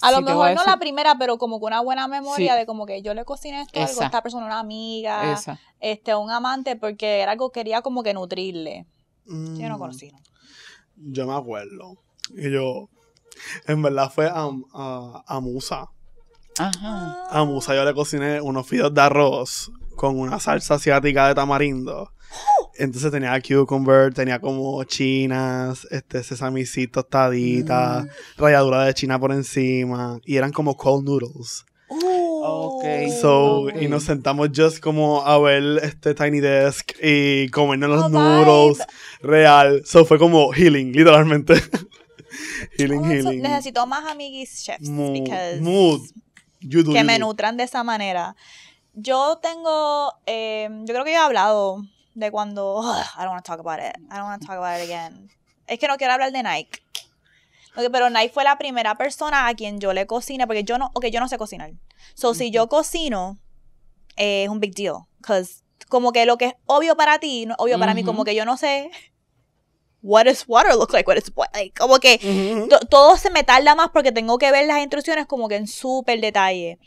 A lo mejor no la primera, pero como con una buena memoria de como que yo le cociné esto esta persona, una amiga, este, un amante, porque era algo que quería como que nutrirle. Yo no mm. cocino Yo me acuerdo. Y yo, en verdad fue a, Musa. Ajá. A Musa yo le cociné unos fideos de arroz con una salsa asiática de tamarindo entonces tenía cucumber, tenía como chinas, este, sesamicitos tostadita, mm. ralladura de china por encima, y eran como cold noodles. Oh. okay. So, y nos sentamos just como a ver este Tiny Desk y comernos los oh, noodles, real. So, fue como healing, literalmente. healing, oh, healing. necesito más amiguis chefs, mood, because mood. que me nutran de esa manera. Yo tengo, eh, yo creo que he hablado de cuando, I don't want to talk about it, I don't want to talk about it again. Es que no quiero hablar de Nike. Okay, pero Nike fue la primera persona a quien yo le cocina, porque yo no, okay, yo no sé cocinar. So, si yo cocino, es un big deal. Cause como que lo que es obvio para ti, no obvio para mí, como que yo no sé what does water look like, what is like. Como que todo se me tarda más porque tengo que ver las instrucciones como que en súper detalle.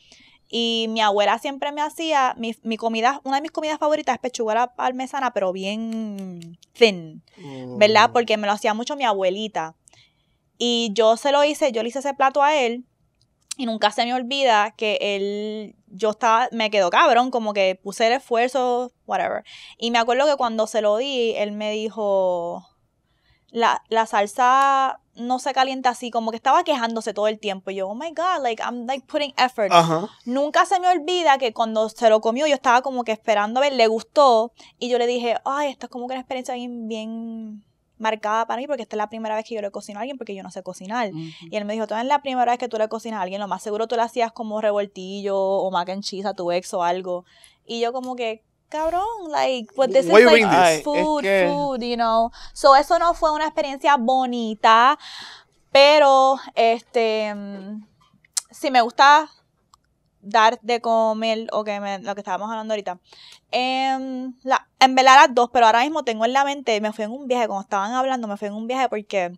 Y mi abuela siempre me hacía, mi, comida, una de mis comidas favoritas es pechuga parmesana, pero bien thin, ¿verdad? Oh. Porque me lo hacía mucho mi abuelita. Y yo se lo hice, yo le hice ese plato a él y nunca se me olvida que él, yo estaba, me quedó cabrón, como que puse el esfuerzo, whatever. Y me acuerdo que cuando se lo di, él me dijo, la, la salsa no se calienta así, como que estaba quejándose todo el tiempo. Y yo, oh my God, like, I'm like putting effort. Nunca se me olvida que cuando se lo comió, yo estaba como que esperando a ver, le gustó. Y yo le dije, ay, esto es como que una experiencia bien, bien marcada para mí porque esta es la primera vez que yo le cocino a alguien porque yo no sé cocinar. Y él me dijo, esta es la primera vez que tú le cocinas a alguien, lo más seguro tú le hacías como revoltillo o mac and cheese a tu ex o algo. Y yo como que, cabrón, like, what pues, this is like food, food, you know. So eso no fue una experiencia bonita, pero este, mm, si me gusta dar de comer o que lo que estábamos hablando ahorita. En, em, la, en velar las dos, pero ahora mismo tengo en la mente, me fui en un viaje, cuando estaban hablando, me fui en un viaje porque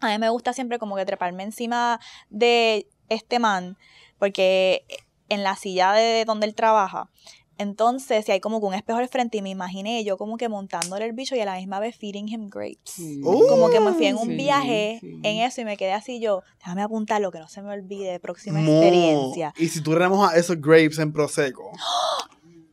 a mí me gusta siempre como que treparme encima de este man, porque en la silla de donde él trabaja, entonces, si hay como un espejo al frente y me imaginé yo como que montándole el bicho y a la misma vez feeding him grapes. como que me fui en oh, un viaje en eso y me quedé así yo, déjame apuntar lo que no se me olvide, próxima experiencia. Y si tuviéramos a esos grapes en Prosecco.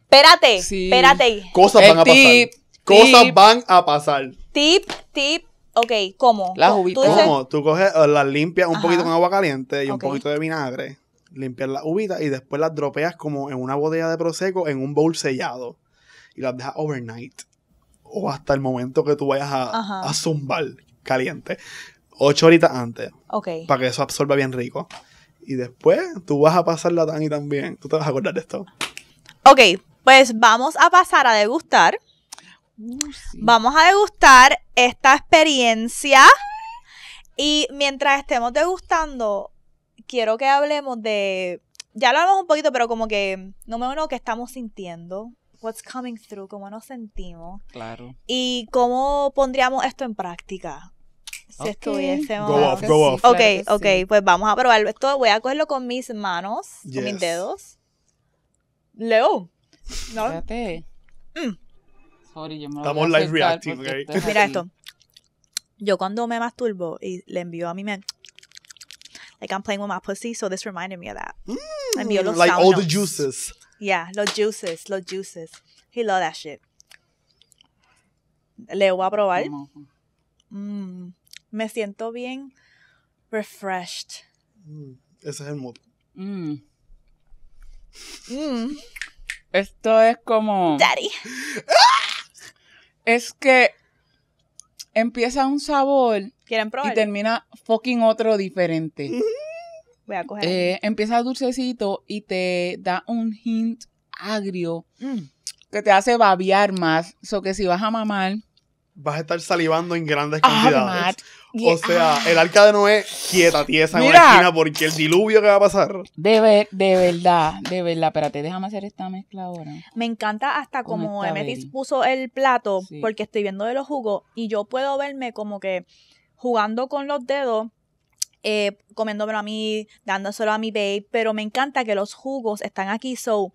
Espérate, espérate. Cosas van a pasar. Tip. Cosas van a pasar. Tip, tip, Ok, ¿cómo? Las ¿Cómo? Tú coges, eh, las limpias un poquito con agua caliente y un poquito de vinagre. Limpiar las uvitas y después las dropeas como en una botella de prosecco en un bowl sellado y las dejas overnight o hasta el momento que tú vayas a, zumbar caliente. Ocho horitas antes. Ok. Para que eso absorba bien rico. Y después tú vas a pasarla tan y también. Tú te vas a acordar de esto. Ok, pues vamos a pasar a degustar. Uh, vamos a degustar esta experiencia. Y mientras estemos degustando, quiero que hablemos de. Ya lo hablamos un poquito, pero como que número uno ¿qué estamos sintiendo. What's coming through, cómo nos sentimos. Claro. Y cómo pondríamos esto en práctica. Si estuviésemos. Go off, Ok, ok, pues vamos a probarlo. Esto voy a cogerlo con mis manos, con mis dedos. Leo. No. Mm. Sorry, Estamos live reacting, este Mira esto. Yo cuando me masturbo y le envío a mi mente like I'm playing with my pussy. So this reminded me of that. Mm, like all the juices. Yeah, los juices, los juices. He love that shit. Le voy a probar. Mm, me siento bien refreshed. Mm, ese es el modo. Mm. mm. Esto es como. Daddy. Ah! Es que empieza un sabor y termina fucking otro diferente. Voy a eh, empieza dulcecito y te da un hint agrio mm. que te hace babear más. So que si vas a mamar, vas a estar salivando en grandes ah, cantidades. O sea, ah. el arca de Noé quieta, tiesa en la esquina porque el diluvio que va a pasar. De, de verdad, de verdad. Espérate, déjame hacer esta mezcla ahora. Me encanta hasta como Emetis puso el plato porque estoy viendo de los jugos y yo puedo verme como que jugando con los dedos eh, comiéndomelo a mí, dándoselo a mi babe, pero me encanta que los jugos están aquí, so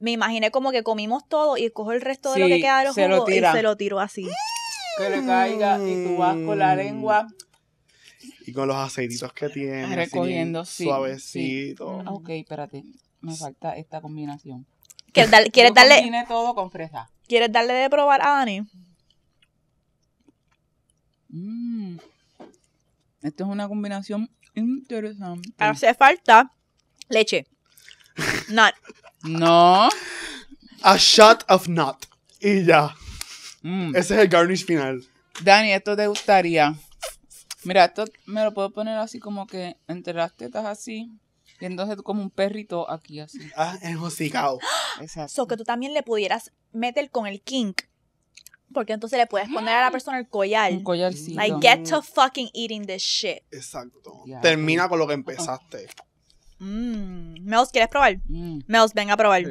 me imaginé como que comimos todo y cojo el resto de lo que queda de los jugos y se lo tiro así que le caiga y tú vas con la lengua. Y con los aceititos que tiene. Recogiendo, sí. Suavecito. Ok, espérate. Me falta esta combinación. ¿Quieres, darle? todo con fresa. ¿Quieres darle de probar a Dani? Mm. Esto es una combinación interesante. Hace falta leche. Nut. no. A shot of nut. Y ya. Mm. Ese es el garnish final. Dani, esto te gustaría. Mira, esto me lo puedo poner así como que entre las tetas así. Y entonces tú como un perrito aquí así. Ah, enjocicado. Exacto. So que tú también le pudieras meter con el kink. Porque entonces le puedes poner a la persona el collar. Un collarcito. Like, get to fucking eating this shit. Exacto. Termina con lo que empezaste. Mmm Mels, ¿quieres probar? Mm. venga a probar.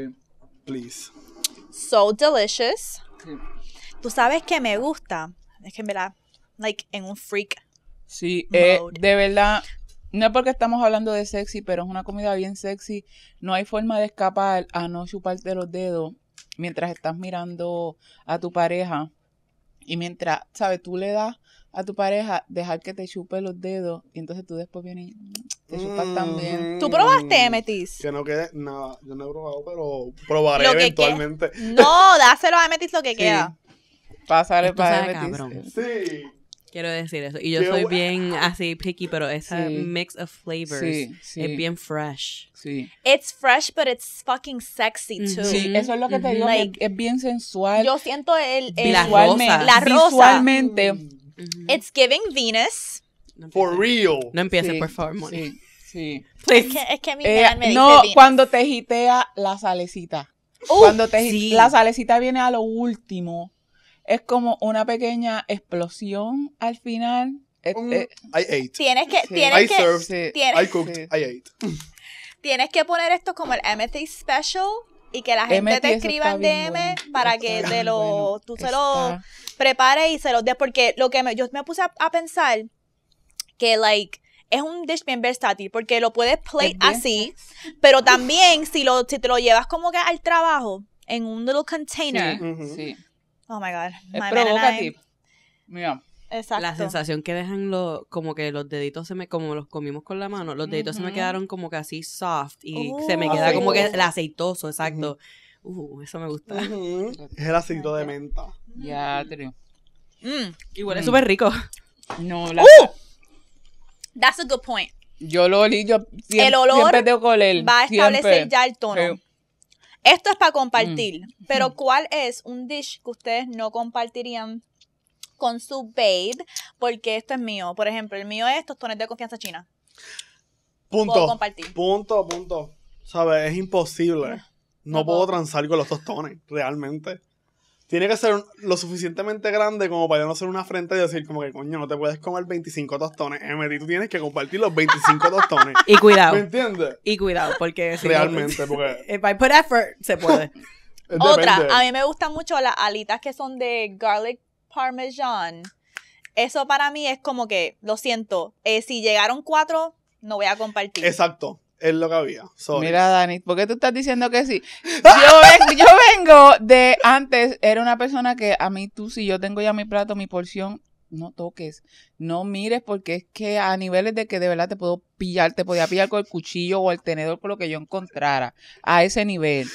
Please. So delicious. Tú sabes que me gusta. Es que en verdad, like, en un freak. Sí, eh, de verdad, no es porque estamos hablando de sexy, pero es una comida bien sexy. No hay forma de escapar a no chuparte los dedos mientras estás mirando a tu pareja. Y mientras, ¿sabes? Tú le das a tu pareja dejar que te chupe los dedos y entonces tú después vienes y te chupas mm-hmm. también. ¿Tú probaste, Metis? Que no quede nada. Yo no he probado, pero probaré eventualmente. No, dáselo a Metis lo que queda. Pasar el para cabrón. Sí. Quiero decir eso. Y yo soy bien así picky, pero esa mix of flavors es bien fresh. Sí. It's fresh, but it's fucking sexy too. Sí, eso es lo que te digo. es bien sensual. Yo siento el, la visualmente. Rosa. Mm. La It's giving Venus. for real. No empieces, por favor, Moni. Sí. es, que, mi eh, me No, cuando te jitea la salecita. cuando te la salecita viene a lo último es como una pequeña explosión al final. Tienes que, I I cooked, I Tienes que poner esto como el MT Special y que la gente te escriba en DM para que lo, tú se lo prepares y se lo des. Porque lo que yo me puse a, pensar que, like, es un dish bien versátil porque lo puedes plate así, pero también si, lo, te lo llevas como que al trabajo en un little container. sí Oh my God. My es provocativo. Mira. Exacto. La sensación que dejan lo, como que los deditos se me, como los comimos con la mano, los deditos se me quedaron como que así soft y se me queda como que el aceitoso, exacto. Uh, eso me gusta. Es el aceito de menta. Ya, te mm, igual es mm. súper rico. No, la. ¡Uh! That's a good point. Yo lo olí, yo siempre, el olor Va a establecer ya el tono. Esto es para mm. compartir, pero mm. ¿cuál es un dish que ustedes no compartirían con su babe? Porque esto es mío. Por ejemplo, el mío es tostones de confianza china. Punto. Puedo compartir. Punto, punto. ¿Sabes? Es imposible. No, no puedo transar con los tostones, realmente. Tiene que ser lo suficientemente grande como para no hacer una frente y decir como que, coño, no te puedes comer 25 tostones. MT, tú tienes que compartir los 25 tostones. y cuidado. ¿Me entiendes? Y cuidado, porque... Si Realmente, porque... put effort, se puede. Otra, a mí me gustan mucho las alitas que son de garlic parmesan. Eso para mí es como que, lo siento, eh, si llegaron cuatro, no voy a compartir. Exacto es lo que había. Mira, Dani, ¿por qué tú estás diciendo que sí? Yo, vengo de antes, era una persona que a mí tú, si yo tengo ya mi plato, mi porción, no toques, no mires, porque es que a niveles de que de verdad te puedo pillar, te podía pillar con el cuchillo o el tenedor, con lo que yo encontrara, a ese nivel.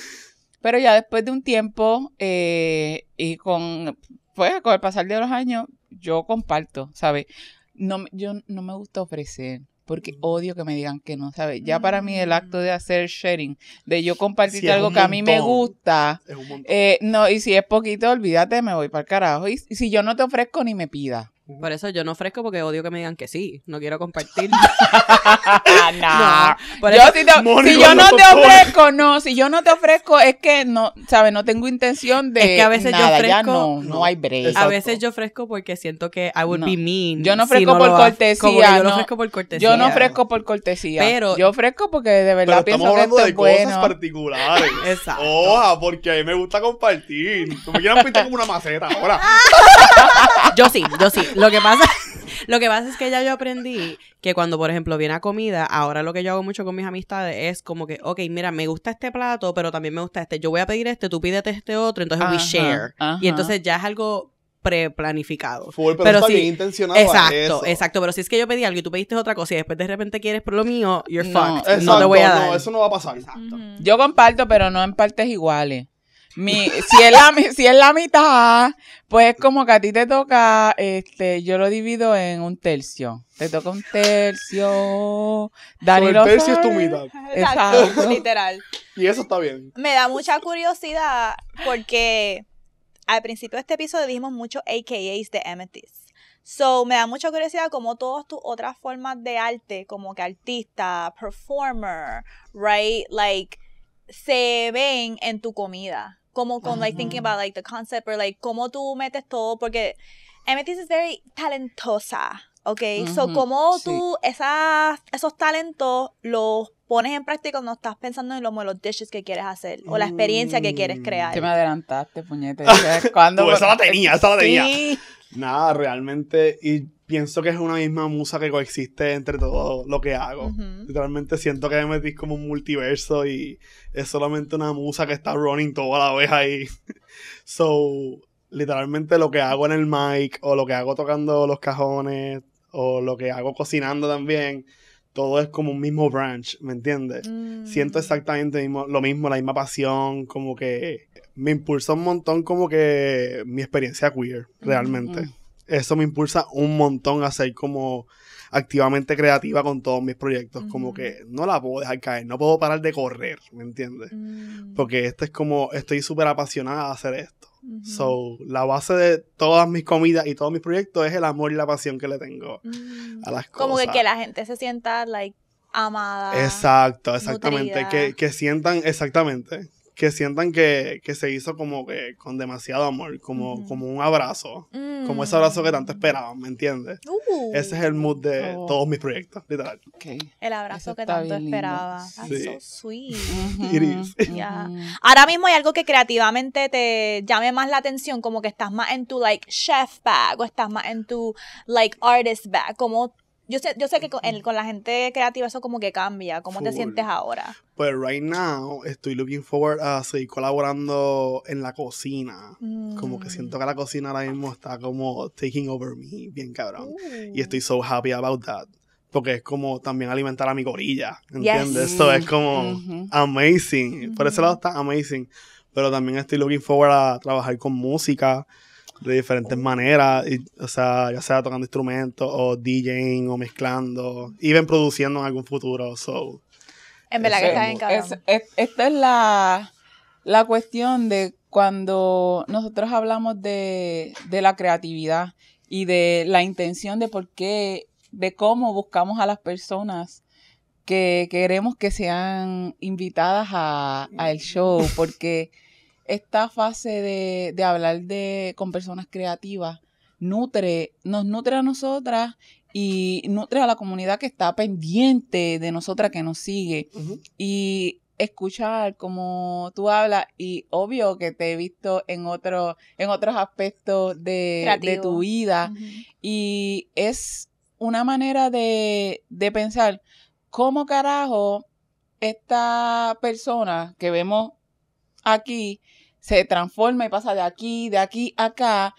Pero ya después de un tiempo eh, y con, pues, con el pasar de los años, yo comparto, ¿sabes? No, yo no me gusta ofrecer porque odio que me digan que no, ¿sabes? Ya para mí el acto mm. de hacer sharing, de yo compartir algo que a mí me gusta, eh, no, y si es poquito, olvídate, me voy para el carajo. Y si yo no te ofrezco, ni me pida. Por eso yo no ofrezco porque odio que me digan que sí. No quiero compartir. no. yo si, si yo no te ofrezco, no. Si yo no te ofrezco es que no, ¿sabes? No tengo intención de. Es que a veces yo ofrezco. Ya no, no hay break. A veces yo ofrezco porque siento que I would be mean. Yo no ofrezco por cortesía. Yo no ofrezco por cortesía. Yo no ofrezco por cortesía. Pero. Yo ofrezco porque de verdad pienso que. Estamos hablando de cosas particulares. Exacto. Oja, porque a mí me gusta compartir. Tú me quieras pintar como una maceta ahora. yo sí, yo sí. Lo que pasa, lo que pasa es que ya yo aprendí que cuando, por ejemplo, viene a comida, ahora lo que yo hago mucho con mis amistades es como que, ok, mira, me gusta este plato, pero también me gusta este. Yo voy a pedir este, tú pídete este otro, entonces we share. Y entonces ya es algo preplanificado. Full, pero, está bien intencionado. Exacto, exacto. Pero si es que yo pedí algo y tú pediste otra cosa y después de repente quieres por lo mío, you're fucked. no te voy a eso no va a pasar. Exacto. Yo comparto, pero no en partes iguales si, es la, mitad, pues como que a ti te toca, este, yo lo divido en un tercio. Te toca un tercio. Dani el tercio es tu mitad. literal. Y eso está bien. Me da mucha curiosidad porque al principio de este episodio dijimos mucho AKAs de Amethyst. So, me da mucha curiosidad como todas tus otras formas de arte, como que artista, performer, right? Like, se ven en tu comida como con, like, thinking about, like, the concept or, like, cómo tú metes todo, porque Amethyst es very talentosa, okay, So, cómo tú esas, esos talentos los pones en práctica cuando estás pensando en los, dishes que quieres hacer o la experiencia que quieres mm. crear. Te me adelantaste, puñete. ¿Cuándo? Tú, tenía, esa la tenía. Nada, realmente, y pienso que es una misma musa que coexiste entre todo lo que hago. Literalmente siento que me metí como un multiverso y es solamente una musa que está running toda la vez ahí. so, literalmente lo que hago en el mic o lo que hago tocando los cajones o lo que hago cocinando también todo es como un mismo branch, ¿me entiendes? Siento mm. exactamente lo mismo, la misma pasión, como que me impulsa un montón como que mi experiencia queer, mm, realmente. Mm. Eso me impulsa un montón a ser como activamente creativa con todos mis proyectos, como que no la puedo dejar caer, no puedo parar de correr, ¿me entiendes? Porque esto es como, estoy súper apasionada de hacer esto. So, la base de todas mis comidas y todos mis proyectos es el amor y la pasión que le tengo mm. a las cosas. Como que, que la gente se sienta, like, amada. Exacto, exactamente. Que, que, sientan, exactamente, que sientan que, que se hizo como que con demasiado amor, como, como un abrazo, como ese abrazo que tanto mm. esperaban, ¿me entiendes? Uh. Ese es el mood de oh. todos mis proyectos, literal. El abrazo que tanto esperaba. Sí. Ahora mismo hay algo que creativamente te llame más la atención, como que estás más en tu like chef bag o estás más en tu like artist bag, como yo sé, que con, la gente creativa eso como que cambia. ¿Cómo te sientes ahora? Pues right now estoy looking forward a seguir colaborando en la cocina. Como que siento mm. que la cocina ahora mismo está como taking over me, bien cabrón. Y estoy so happy about that. Porque es como también alimentar a mi gorilla, ¿entiendes? Esto es como amazing. Por ese lado está amazing. Pero también estoy looking forward a trabajar con música de diferentes maneras, o sea, ya sea tocando instrumentos o DJing o mezclando, y ven produciendo en algún futuro. So, en verdad que está en es, Esta es la, cuestión de cuando nosotros hablamos de, la creatividad y de la intención de por qué, de cómo buscamos a las personas que queremos que sean invitadas a, al show, porque esta fase de, hablar de, con personas creativas nutre, nos nutre a nosotras y nutre a la comunidad que está pendiente de nosotras, que nos sigue. Y escuchar como tú hablas y obvio que te he visto en, en otros aspectos de, tu vida y es una manera de, de pensar cómo carajo esta persona que vemos aquí se transforma y pasa de aquí, de aquí, acá,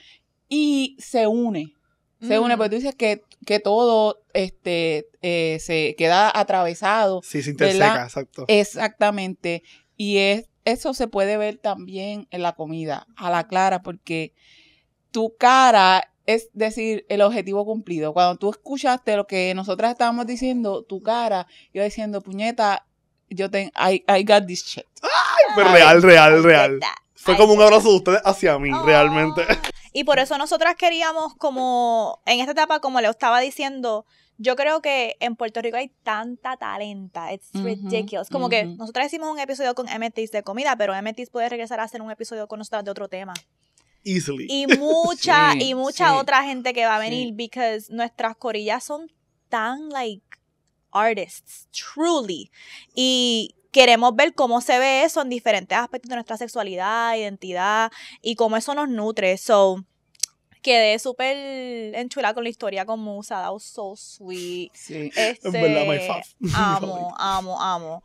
y se une. Se une, mm. porque tú dices que, que todo este, eh, se queda atravesado. Sí, se interseca, exacto. Exactamente. Y es, eso se puede ver también en la comida, a la clara, porque tu cara es decir, el objetivo cumplido. Cuando tú escuchaste lo que nosotras estábamos diciendo, tu cara, yo diciendo, puñeta, yo tengo, I, got this shit. Ay, real, real, real. Fue como un abrazo de ustedes hacia mí, ah. realmente. Y por eso nosotras queríamos, como en esta etapa, como le estaba diciendo, yo creo que en Puerto Rico hay tanta talenta. It's ridiculous. Como que nosotras hicimos un episodio con MTs de comida, pero MTs puede regresar a hacer un episodio con nosotras de otro tema. Easily. Y mucha, y mucha otra gente que va a venir, because nuestras corillas son tan, like, artists, truly. Y queremos ver cómo se ve eso en diferentes aspectos de nuestra sexualidad, identidad y cómo eso nos nutre. So, quedé súper enchulada con la historia con Musa, that was so sweet. Sí, este, es verdad, my Amo, amo, amo.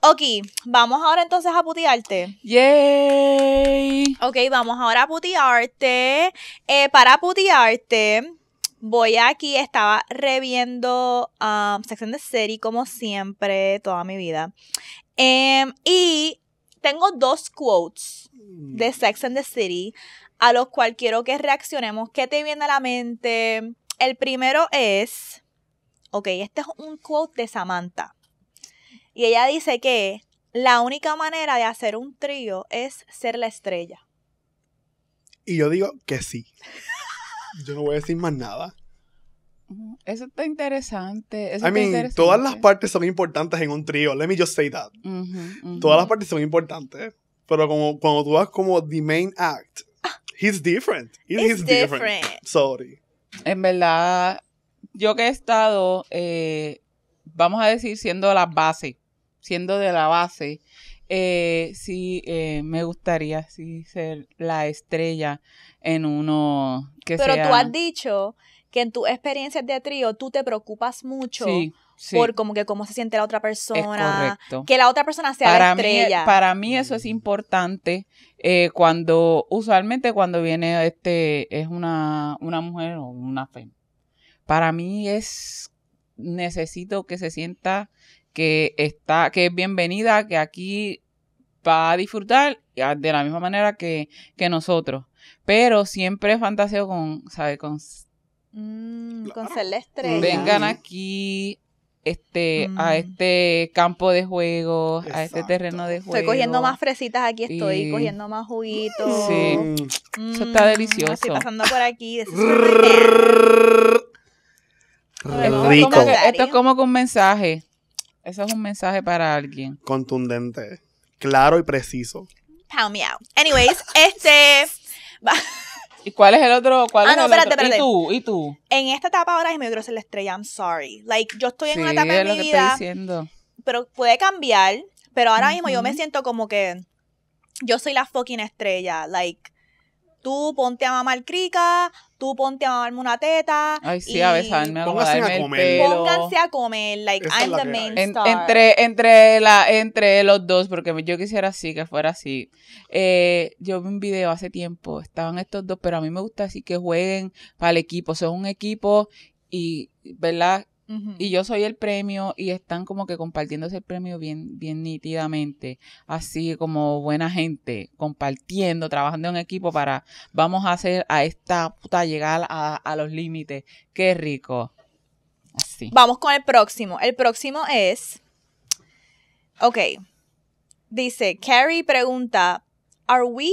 Ok, vamos ahora entonces a putearte. ¡Yay! Ok, vamos ahora a putearte. Eh, para putearte, Voy aquí, estaba reviendo Sex and the City como siempre, toda mi vida. Em, y tengo dos quotes de Sex and the City a los cuales quiero que reaccionemos. ¿Qué te viene a la mente? El primero es, ok, este es un quote de Samantha. Y ella dice que la única manera de hacer un trío es ser la estrella. Y yo digo que sí. Yo no voy a decir más nada. Eso está interesante. I mean, todas las partes son importantes en un trío. Let me just say that. Todas las partes son importantes. Pero como, cuando tú vas como the main act, he's different. He's, different. Sorry. En verdad, yo que he estado, eh, vamos a decir, siendo la base, siendo de la base, eh, sí eh, me gustaría ser la estrella en uno que Pero tú has dicho que en tus experiencias de trío tú te preocupas mucho por como que cómo se siente la otra persona, que la otra persona sea para la estrella. para mí eso es importante eh, cuando, usualmente cuando viene este, es una, mujer o una fe. Para mí es, necesito que se sienta que está, que es bienvenida, que aquí va a disfrutar de la misma manera que nosotros. Pero siempre fantaseo con, ¿sabes? Con, mm, con Celestre. Vengan aquí, este, a mm. este campo de juego a este terreno de juego. Estoy cogiendo más fresitas aquí, estoy cogiendo más juguitos. Sí. Mm. Eso está delicioso. Estoy pasando por aquí. esto, Rico. esto es como que un ¿eh? mensaje. Eso es un mensaje para alguien. Contundente. Claro y preciso. Pound me Anyways, este. ¿Y cuál es el otro? Cuál ah, es no, espérate, espérate. ¿Y tú? ¿Y tú? En esta etapa ahora es mi quiero ser la estrella, I'm sorry. Like, yo estoy en una etapa de mi que vida. Estoy Pero puede cambiar, pero ahora mismo yo me siento como que yo soy la fucking estrella. Like, tú ponte a mamar crica, tú ponte a darme una teta. Ay, sí, a besarme, a Pónganse a comer. Pónganse a comer, like, I'm the main Entre, entre, la, entre los dos, porque yo quisiera así, que fuera así. Eh, yo vi un video hace tiempo, estaban estos dos, pero a mí me gusta así que jueguen para el equipo, son un equipo y, ¿verdad? Y yo soy el premio y están como que compartiéndose el premio bien, bien nítidamente, así como buena gente, compartiendo, trabajando en equipo para, vamos a hacer a esta puta llegar a, a los límites. Qué rico. Así. Vamos con el próximo. El próximo es, ok, dice, Carrie pregunta, ¿Are we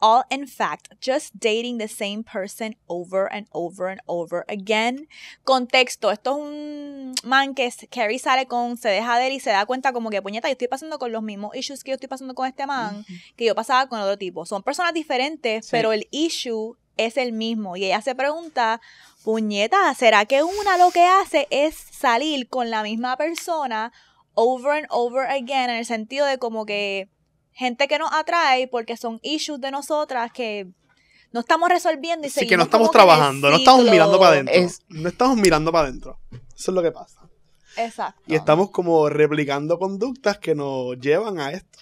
all in fact just dating the same person over and over and over again. Contexto, esto es un man que Carrie sale con, se deja de él y se da cuenta como que puñeta, yo estoy pasando con los mismos issues que yo estoy pasando con este man que yo pasaba con otro tipo. Son personas diferentes, pero el issue es el mismo. Y ella se pregunta, puñeta, ¿será que una lo que hace es salir con la misma persona over and over again en el sentido de como que gente que nos atrae porque son issues de nosotras que no estamos resolviendo y sí, que no estamos trabajando, no estamos mirando para adentro. No estamos mirando para adentro. Eso es lo que pasa. Exacto. Y estamos como replicando conductas que nos llevan a esto,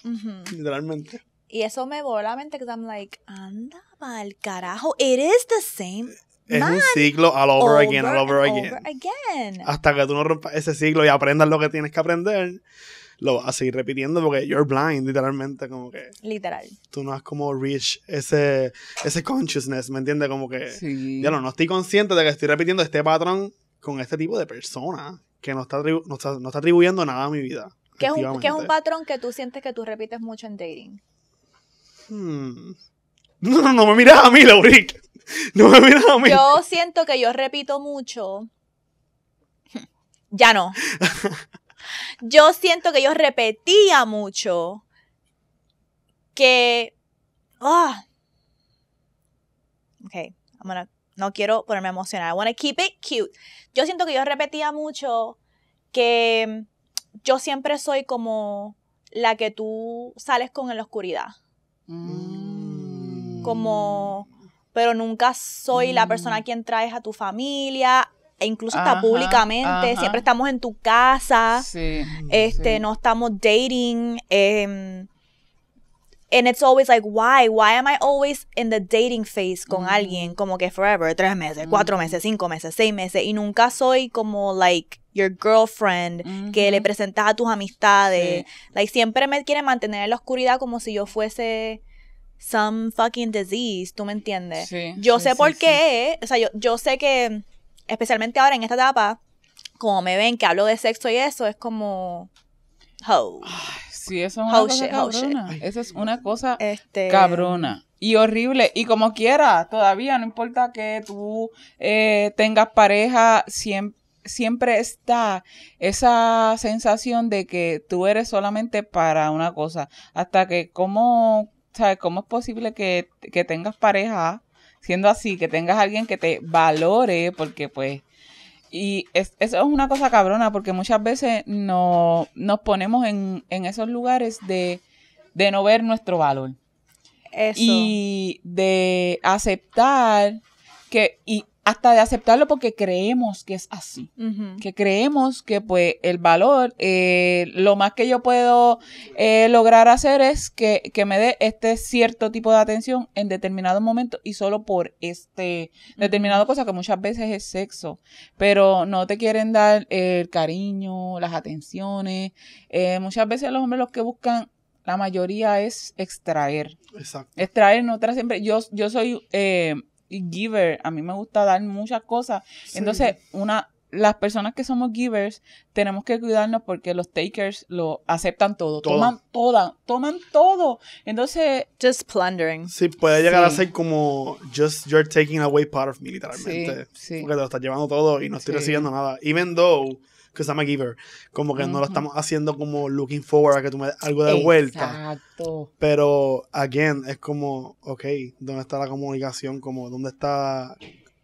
literalmente. Y eso me voló la mente que I'm like, anda mal, carajo, it is the same. Es un ciclo all over, again, all over again. over again. Hasta que tú no rompas ese ciclo y aprendas lo que tienes que aprender lo vas a seguir repitiendo porque you're blind, literalmente, como que. Literal. Tú no has como reach ese, ese consciousness, ¿me entiendes? Como que. Ya no, no estoy consciente de que estoy repitiendo este patrón con este tipo de persona que no está, no está, no está atribuyendo nada a mi vida. ¿Qué es, un, patrón que tú sientes que tú repites mucho en dating? No, hmm. no, no me miras a mí, Lauric. No me miras a mí. Yo siento que yo repito mucho. Ya no. yo siento que yo repetía mucho que... Ah, ok, I'm gonna, no quiero ponerme emocionada I want keep it cute. Yo siento que yo repetía mucho que mm, yo siempre soy como la que tú sales con en la oscuridad. Mm. Como, pero nunca soy la persona a mm. quien traes a tu familia, e incluso hasta está públicamente, siempre estamos en tu casa, sí, este, no estamos dating. Eh, and it's always like, why? Why am I always in the dating phase con mm. alguien como que forever? Tres meses, mm. cuatro meses, cinco meses, seis meses. Y nunca soy como, like, your girlfriend, que le presentas a tus amistades. Like, siempre me quiere mantener en la oscuridad como si yo fuese some fucking disease, ¿tú me entiendes? Sí, yo sé por qué, o sea, yo sé que especialmente ahora en esta etapa, como me ven que hablo de sexo y eso, es como. ¡how! sí, eso es una cosa cabrona. Eso es una cosa este, cabrona. Y horrible. Y como quiera, todavía no importa que tú eh, tengas pareja, siempre, siempre está esa sensación de que tú eres solamente para una cosa. Hasta que, ¿cómo, sabes, cómo es posible que, que tengas pareja? siendo así, que tengas a alguien que te valore, porque pues... Y eso es una cosa cabrona, porque muchas veces no, nos ponemos en, en esos lugares de, no ver nuestro valor. Eso. Y de aceptar que, y hasta de aceptarlo porque creemos que es así, que creemos que pues el valor, eh, lo más que yo puedo eh, lograr hacer es que, me dé este cierto tipo de atención en determinado momento y solo por este determinado cosa que muchas veces es sexo, pero no te quieren dar el cariño, las atenciones, eh, muchas veces los hombres los que buscan la mayoría es extraer. Exacto. Extraer, no siempre. Yo, yo soy giver, a mí me gusta dar muchas cosas. Entonces, una las personas que somos givers tenemos que cuidarnos porque los takers lo aceptan todo, toman toda, toman todo. Entonces, just plundering. Sí, puede llegar a ser como just you're taking away part of me literalmente, porque te lo estás llevando todo y no estoy recibiendo nada. Even though because I'm a giver. Como que no lo estamos haciendo como looking forward a que tú me des algo de vuelta. Exacto. Pero, again, es como, ok, ¿dónde está la comunicación? Como, ¿dónde está...?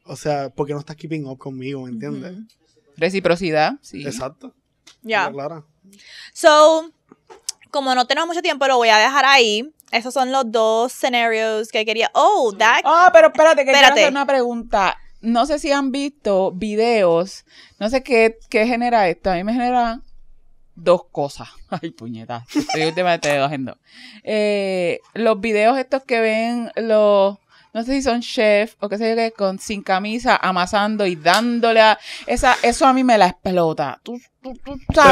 O sea, ¿por qué no estás keeping up conmigo? ¿Me entiendes? Reciprocidad, sí. Exacto. Ya. Yeah. So, como no tenemos mucho tiempo, lo voy a dejar ahí. Esos son los dos escenarios que quería. Oh, that. Ah, pero espérate, que espérate. quiero hacer una pregunta. No sé si han visto videos no sé qué, qué genera esto. A mí me genera dos cosas. Ay, puñetas. Estoy últimamente de dos en dos. Eh, los videos estos que ven los no sé si son chef o qué sé yo qué, con sin camisa, amasando y dándole a. Esa, eso a mí me la explota. Pero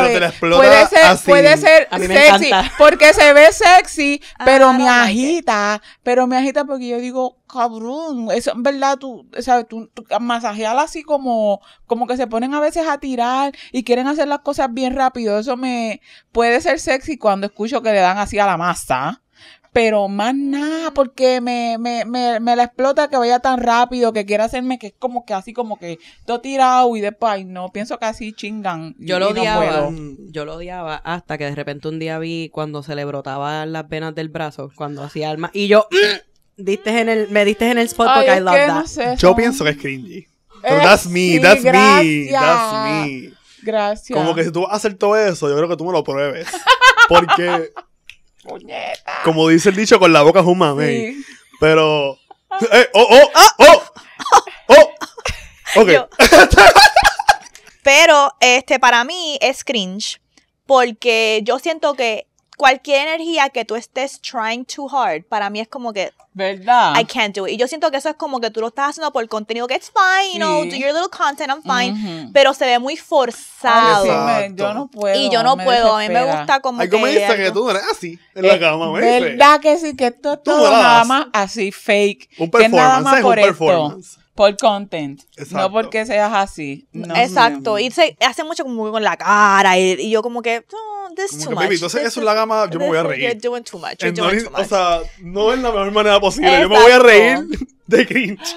te la explota puede ser, Puede ser sexy. Porque se ve sexy, pero ah, me agita. Pero me agita porque yo digo, cabrón, eso en verdad tú, sabes, tú, tú así como, como que se ponen a veces a tirar y quieren hacer las cosas bien rápido. Eso me puede ser sexy cuando escucho que le dan así a la masa pero más nada, porque me, me, me, me, la explota que vaya tan rápido, que quiera hacerme que es como que así, como que todo tirado y después, no, pienso que así chingan. Yo lo odiaba, yo lo odiaba hasta que de repente un día vi cuando se le brotaban las venas del brazo, cuando hacía alma, y yo, mm, en el, me diste en el spot porque I love that. yo pienso que es cringy. Pero that's me, that's gracias. me, that's me. Gracias. Como que si tú haces todo eso, yo creo que tú me lo pruebes. Porque como dice el dicho, con la boca es un mame. Pero. Eh, ¡Oh, oh, ah, oh! oh. Pero este, para mí es cringe. Porque yo siento que cualquier energía que tú estés trying too hard, para mí es como que. ¿Verdad? I can't do it. Y yo siento que eso es como que tú lo estás haciendo por el contenido que it's fine, you know, do your little content, I'm fine. Pero se ve muy forzado. yo no puedo. Y yo no puedo. A mí me gusta como. Algo como dice que tú eres así en la cama, ¿Verdad que sí? Que esto es todo nada más así fake. Un performance, nada más es un performance por content, no porque seas así. Exacto, y se hace mucho como con la cara y, yo como que, oh, this too que, much. Baby, entonces eso es la gama, yo me voy a reír. You're doing too much, O sea, no es la mejor manera posible, yo me voy a reír de cringe.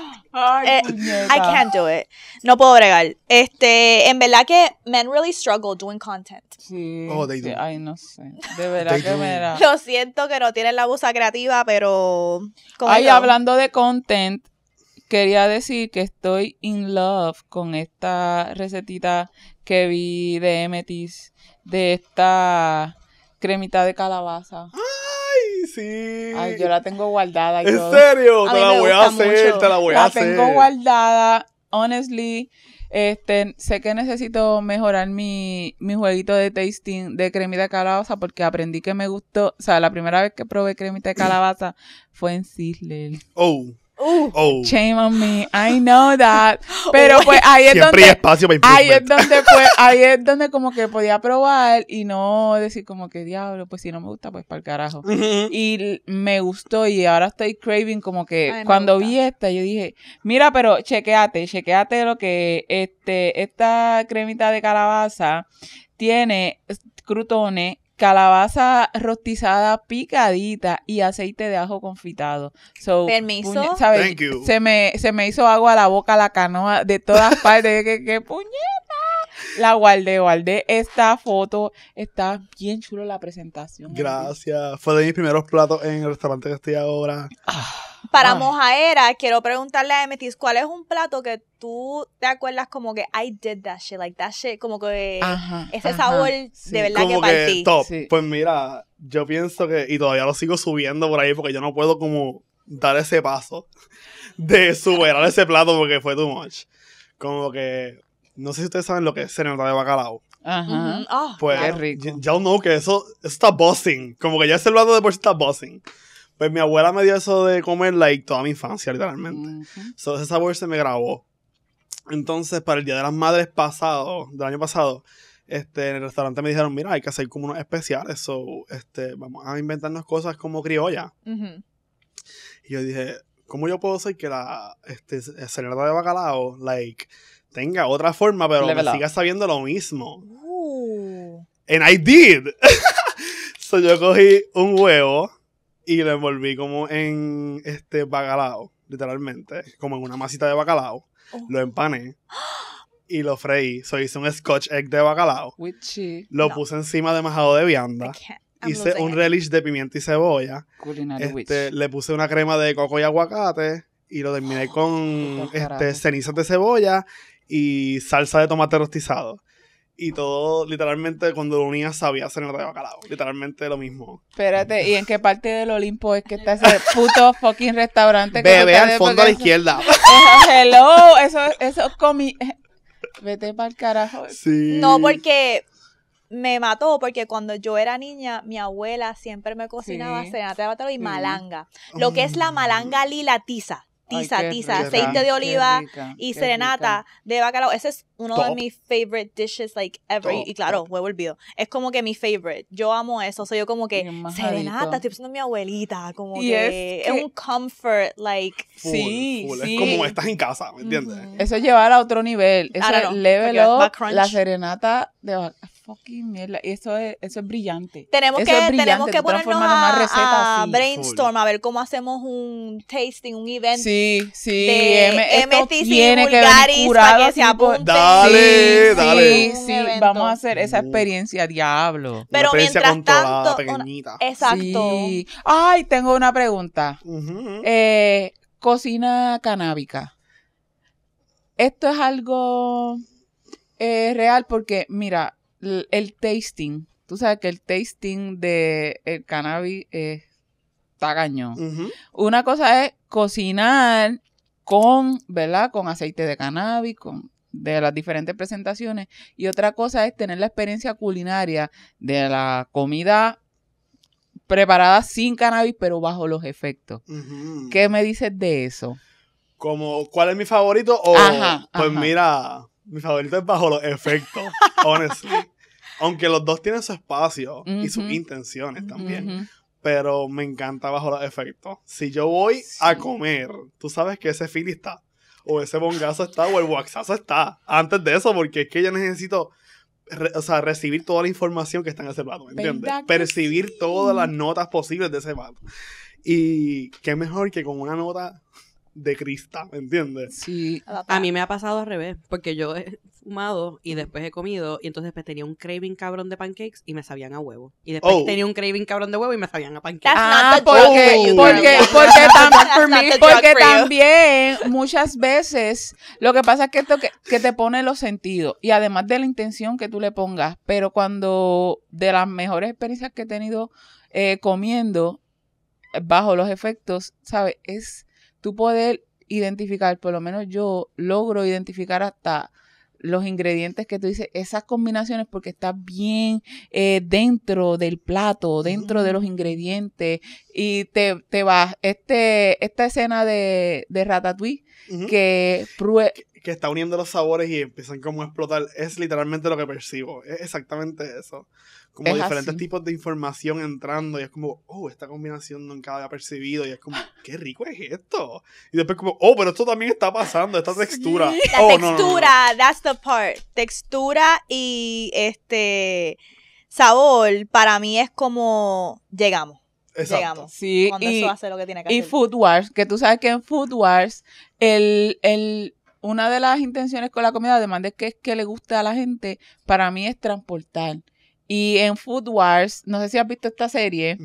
Eh, I can't do it. No puedo bregar. Este, en verdad que men really struggle doing content. Sí. Oh, they do. Ay, no sé. De verdad que da Lo siento que no tienen la busa creativa, pero. Ay, hablando de content, quería decir que estoy in love con esta recetita que vi de Emetis, de esta cremita de calabaza. ¡Ay, sí! Ay, yo la tengo guardada. ¿En serio? Te la voy a hacer, te la voy a hacer. La tengo guardada, honestly. Este, sé que necesito mejorar mi, mi jueguito de tasting de cremita de calabaza porque aprendí que me gustó. O sea, la primera vez que probé cremita de calabaza fue en Sizzler. Oh oh. Shame on me. I know that. Pero oh pues ahí es donde. Hay espacio para ahí es donde, pues, ahí es donde como que podía probar y no decir como que diablo, pues si no me gusta, pues para el carajo. Y me gustó y ahora estoy craving como que cuando vi esta, yo dije, mira, pero chequeate, chequeate lo que este, esta cremita de calabaza tiene crutones calabaza rostizada picadita y aceite de ajo confitado. So, Permiso. Se me, se me hizo agua a la boca la canoa de todas partes. que qué puñeta? La guardé, guardé esta foto. Está bien chulo la presentación. ¿eh? Gracias. Fue de mis primeros platos en el restaurante que estoy ahora. Ah para mojaera, quiero preguntarle a Emetis, ¿cuál es un plato que tú te acuerdas como que I did that shit, like that shit, como que ese sabor de verdad que partí? Pues mira, yo pienso que, y todavía lo sigo subiendo por ahí porque yo no puedo como dar ese paso de superar ese plato porque fue too much. Como que, no sé si ustedes saben lo que es serenata de bacalao. Ajá. Mm-hmm. Ah, pues, Ya, que eso, está buzzing. Como que ya ese plato de por sí está buzzing. Pues mi abuela me dio eso de comer, like, toda mi infancia, literalmente. Entonces, esa ese sabor se me grabó. Entonces, para el Día de las Madres pasado, del año pasado, este, en el restaurante me dijeron, mira, hay que hacer como unos especiales, este, vamos a inventarnos cosas como criolla. Y yo dije, ¿cómo yo puedo hacer que la este, de bacalao, like, tenga otra forma, pero siga sabiendo lo mismo? Uh. And I yo cogí un huevo, y lo envolví como en este bacalao, literalmente, como en una masita de bacalao. Oh. Lo empané y lo freí. So hice un scotch egg de bacalao. Lo puse encima de majado de vianda. Hice un relish de pimienta y cebolla. Este, le puse una crema de coco y aguacate y lo terminé con este, cenizas de cebolla y salsa de tomate rostizado y todo, literalmente, cuando lo unía sabía el de bacalao. Literalmente lo mismo. Espérate, ¿y en qué parte del Olimpo es que está ese puto fucking restaurante? Que Bebé al fondo a la izquierda. hello, eso, eso comí. Vete para el carajo. Sí. No, porque me mató porque cuando yo era niña, mi abuela siempre me cocinaba sí. de y malanga. Mm. Lo que es la mm. malanga lilatiza tiza, tiza, aceite de oliva y serenata de bacalao. Ese es uno de mis favorite dishes like ever. y, claro, voy a olvido. Es como que mi favorite. Yo amo eso. Soy yo como que serenata, estoy pensando en mi abuelita, como que, es un comfort like full, sí, es como estás en casa, ¿me entiendes? Eso es llevar a otro nivel, eso es level up la serenata de bacalao fucking Eso es, eso es brillante. Tenemos que, Tenemos que ponernos a, brainstorm a ver cómo hacemos un tasting, un event. Sí, sí. De MTC tiene que para se Dale, dale. Sí, sí, vamos a hacer esa uh. experiencia, diablo. Pero experiencia mientras tanto. Pequeñita. exacto. Ay, tengo una pregunta. Eh, cocina canábica. Esto es algo eh, real porque, mira, el, tasting. Tú sabes que el tasting de cannabis es cañón. Una cosa es cocinar con, ¿verdad? Con aceite de cannabis, con de las diferentes presentaciones y otra cosa es tener la experiencia culinaria de la comida preparada sin cannabis pero bajo los efectos. ¿Qué me dices de eso? Como cuál es mi favorito o pues mira, mi favorito es bajo los efectos, honestly. Aunque los dos tienen su espacio y sus intenciones también. Pero me encanta bajo los efectos. Si yo voy a comer, tú sabes que ese fili está. O ese bongazo está, o el waxazo está. Antes de eso, porque es que yo necesito o sea, recibir toda la información que está en ese plato, entiendes? Percibir todas las notas posibles de ese vato. Y qué mejor que con una nota de cristal, ¿me entiendes? Sí. A mí me ha pasado al revés, porque yo he fumado y después he comido y entonces me tenía un craving cabrón de pancakes y me sabían a huevo. Y después oh. tenía un craving cabrón de huevo y me sabían a pancakes. Ah, porque, porque, porque, también muchas veces lo que pasa es que, esto que, te pone los sentidos y además de la intención que tú le pongas, pero cuando de las mejores experiencias que he tenido eh, comiendo bajo los efectos, ¿sabes? Es tú poder identificar, por lo menos yo logro identificar hasta los ingredientes que tú dices, esas combinaciones, porque está bien eh, dentro del plato, dentro de los ingredientes, y te, vas, este, esta escena de, de Ratatouille, que, que, que está uniendo los sabores y empiezan como a explotar, es literalmente lo que percibo, es exactamente eso como diferentes tipos de información entrando y es como, oh, esta combinación nunca había percibido y es como, ah. qué rico es esto. Y después como, oh, pero esto también está pasando, esta textura. La oh, textura, that's the part. Textura y este sabor para mí es como llegamos. Llegamos. Sí, y, eso hace lo que tiene que y Food Wars, que tú sabes que en Food Wars el, una de las intenciones con la comida, además de que es que le guste a la gente, para mí es transportar. Y en Food Wars, no sé si has visto esta serie,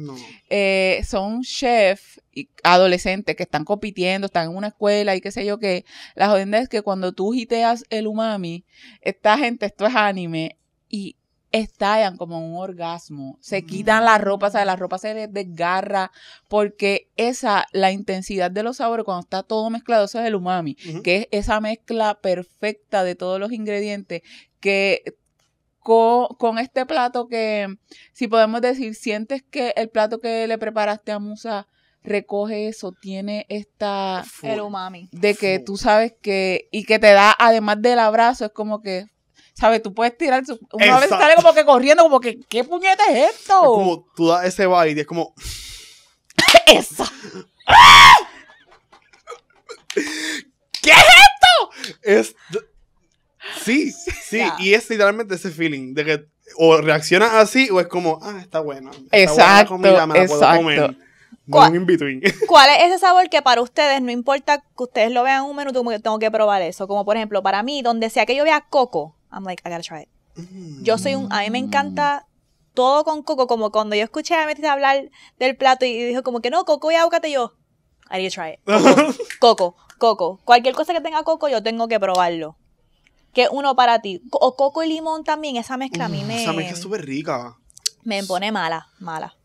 eh, son chefs adolescentes que están compitiendo, están en una escuela y qué sé yo qué. La jodienda es que cuando tú giteas el umami, esta gente, esto es anime, y estallan como un orgasmo. Se mm. quitan la ropa, o sea, la ropa se desgarra, porque esa, la intensidad de los sabores, cuando está todo mezclado, eso es el umami, que es esa mezcla perfecta de todos los ingredientes que con, este plato que, si podemos decir, sientes que el plato que le preparaste a Musa recoge eso, tiene esta... El umami. De que tú sabes que... Y que te da, además del abrazo, es como que... ¿Sabes? Tú puedes tirar... Una vez sale como que corriendo, como que, ¿qué puñeta es esto? Es como tú das ese baile y es como... ¡Eso! ¡Ah! ¿Qué es esto? Es Sí, sí, y es literalmente ese feeling de que o reacciona así o es como, ah, está bueno exacto, exacto. Puedo in between. ¿Cuál es ese sabor que para ustedes, no importa que ustedes lo vean un minuto, tengo que probar eso? Como por ejemplo, para mí, donde sea que yo vea coco, I'm like, I gotta try it. Mm. Yo soy un, a mí me encanta todo con coco, como cuando yo escuché a Metis hablar del plato y dijo como que no, coco y aguacate, yo, I need to try it. coco, coco. Cualquier cosa que tenga coco, yo tengo que probarlo que uno para ti. O coco y limón también, esa mezcla a mí me... Esa mezcla es súper rica. Me pone mala, mala.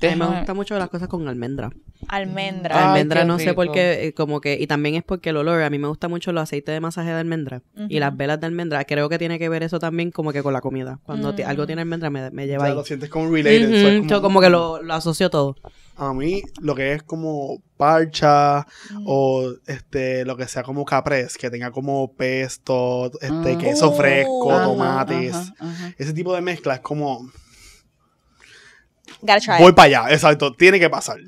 A me gustan mucho las cosas con almendra. Almendra. almendra no sé por qué, eh, como que, y también es porque el olor, a mí me gusta mucho los aceites de masaje de almendra y las velas de almendra, creo que tiene que ver eso también como que con la comida. Cuando algo mm. tiene almendra me, me lleva... lo sientes como related. como... que lo, lo asocio todo a mí lo que es como parcha o este lo que sea como caprés. que tenga como pesto, este ah. queso fresco, tomates, ese tipo de mezcla es como voy para allá, exacto, tiene que pasar.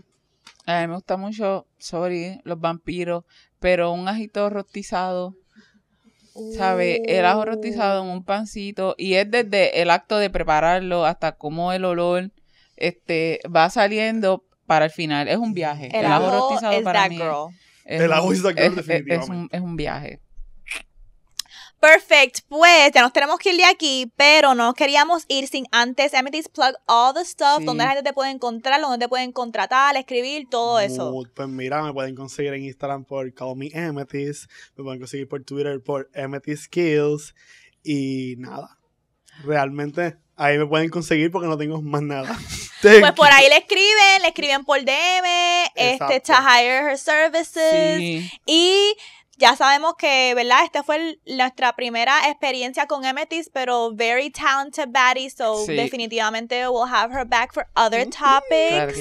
A mí me gusta mucho, sorry, los vampiros, pero un ajito rostizado. sabe El ajo rostizado en un pancito. Y es desde el acto de prepararlo hasta cómo el olor este, va saliendo, para el final. Es un viaje. El, para Girl. el ajo es that girl, definitivamente. Es un, es un viaje. Perfect, pues ya nos tenemos que ir de aquí, pero no queríamos ir sin antes. Emmetis plug all the stuff, donde la gente te puede encontrar, donde te pueden contratar, escribir, todo eso. pues mira, me pueden conseguir en Instagram por Call Me Amethyst, me pueden conseguir por Twitter por Amethyst Skills y nada. Realmente ahí me pueden conseguir porque no tengo más nada. pues por ahí le escriben, le escriben por DM, este, to hire her services. Y ya sabemos que, ¿verdad? Esta fue nuestra primera experiencia con Emetis, pero very talented baddie, so definitivamente we'll have her back for other topics.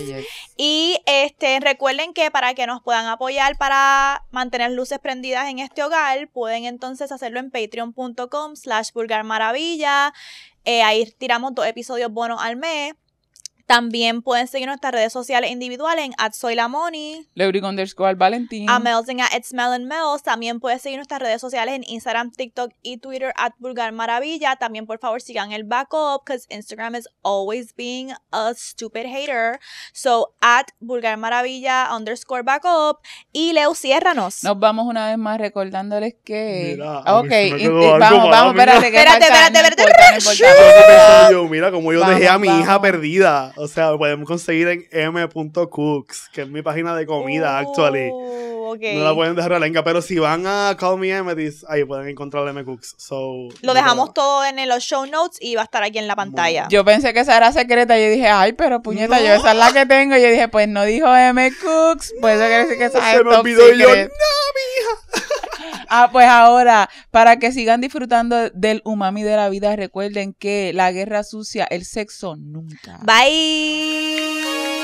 Y este, recuerden que para que nos puedan apoyar para mantener luces prendidas en este hogar, pueden entonces hacerlo en patreon.com slash vulgarmaravilla. Eh, ahí tiramos dos episodios bonos al mes. También pueden seguir nuestras redes sociales individuales en at soylamoni. underscore valentín. A También pueden seguir nuestras redes sociales en Instagram, TikTok y Twitter at Vulgar Maravilla. También por favor sigan el backup because Instagram is always being a stupid hater. So at Vulgar Maravilla underscore backup. Y Leo, ciérranos. Nos vamos una vez más recordándoles que... vamos, vamos, espérate, espérate, espérate, Mira, cómo yo dejé a mi hija perdida. O sea, lo podemos conseguir en m.cooks, que es mi página de comida, oh, actually. No la pueden dejar la lengua, pero si van a Call Me dice ahí pueden encontrar M Cooks. So, lo dejamos todo en los show notes y va a estar aquí en la pantalla. Yo pensé que esa era secreta, yo dije, ay, pero puñeta, yo esa es la que tengo. y Yo dije, pues no dijo m.cooks Cooks, pues eso decir que esa no, secret Se me olvidó y yo, no, mija. Ah, pues ahora, para que sigan disfrutando del umami de la vida, recuerden que la guerra sucia, el sexo nunca. Bye.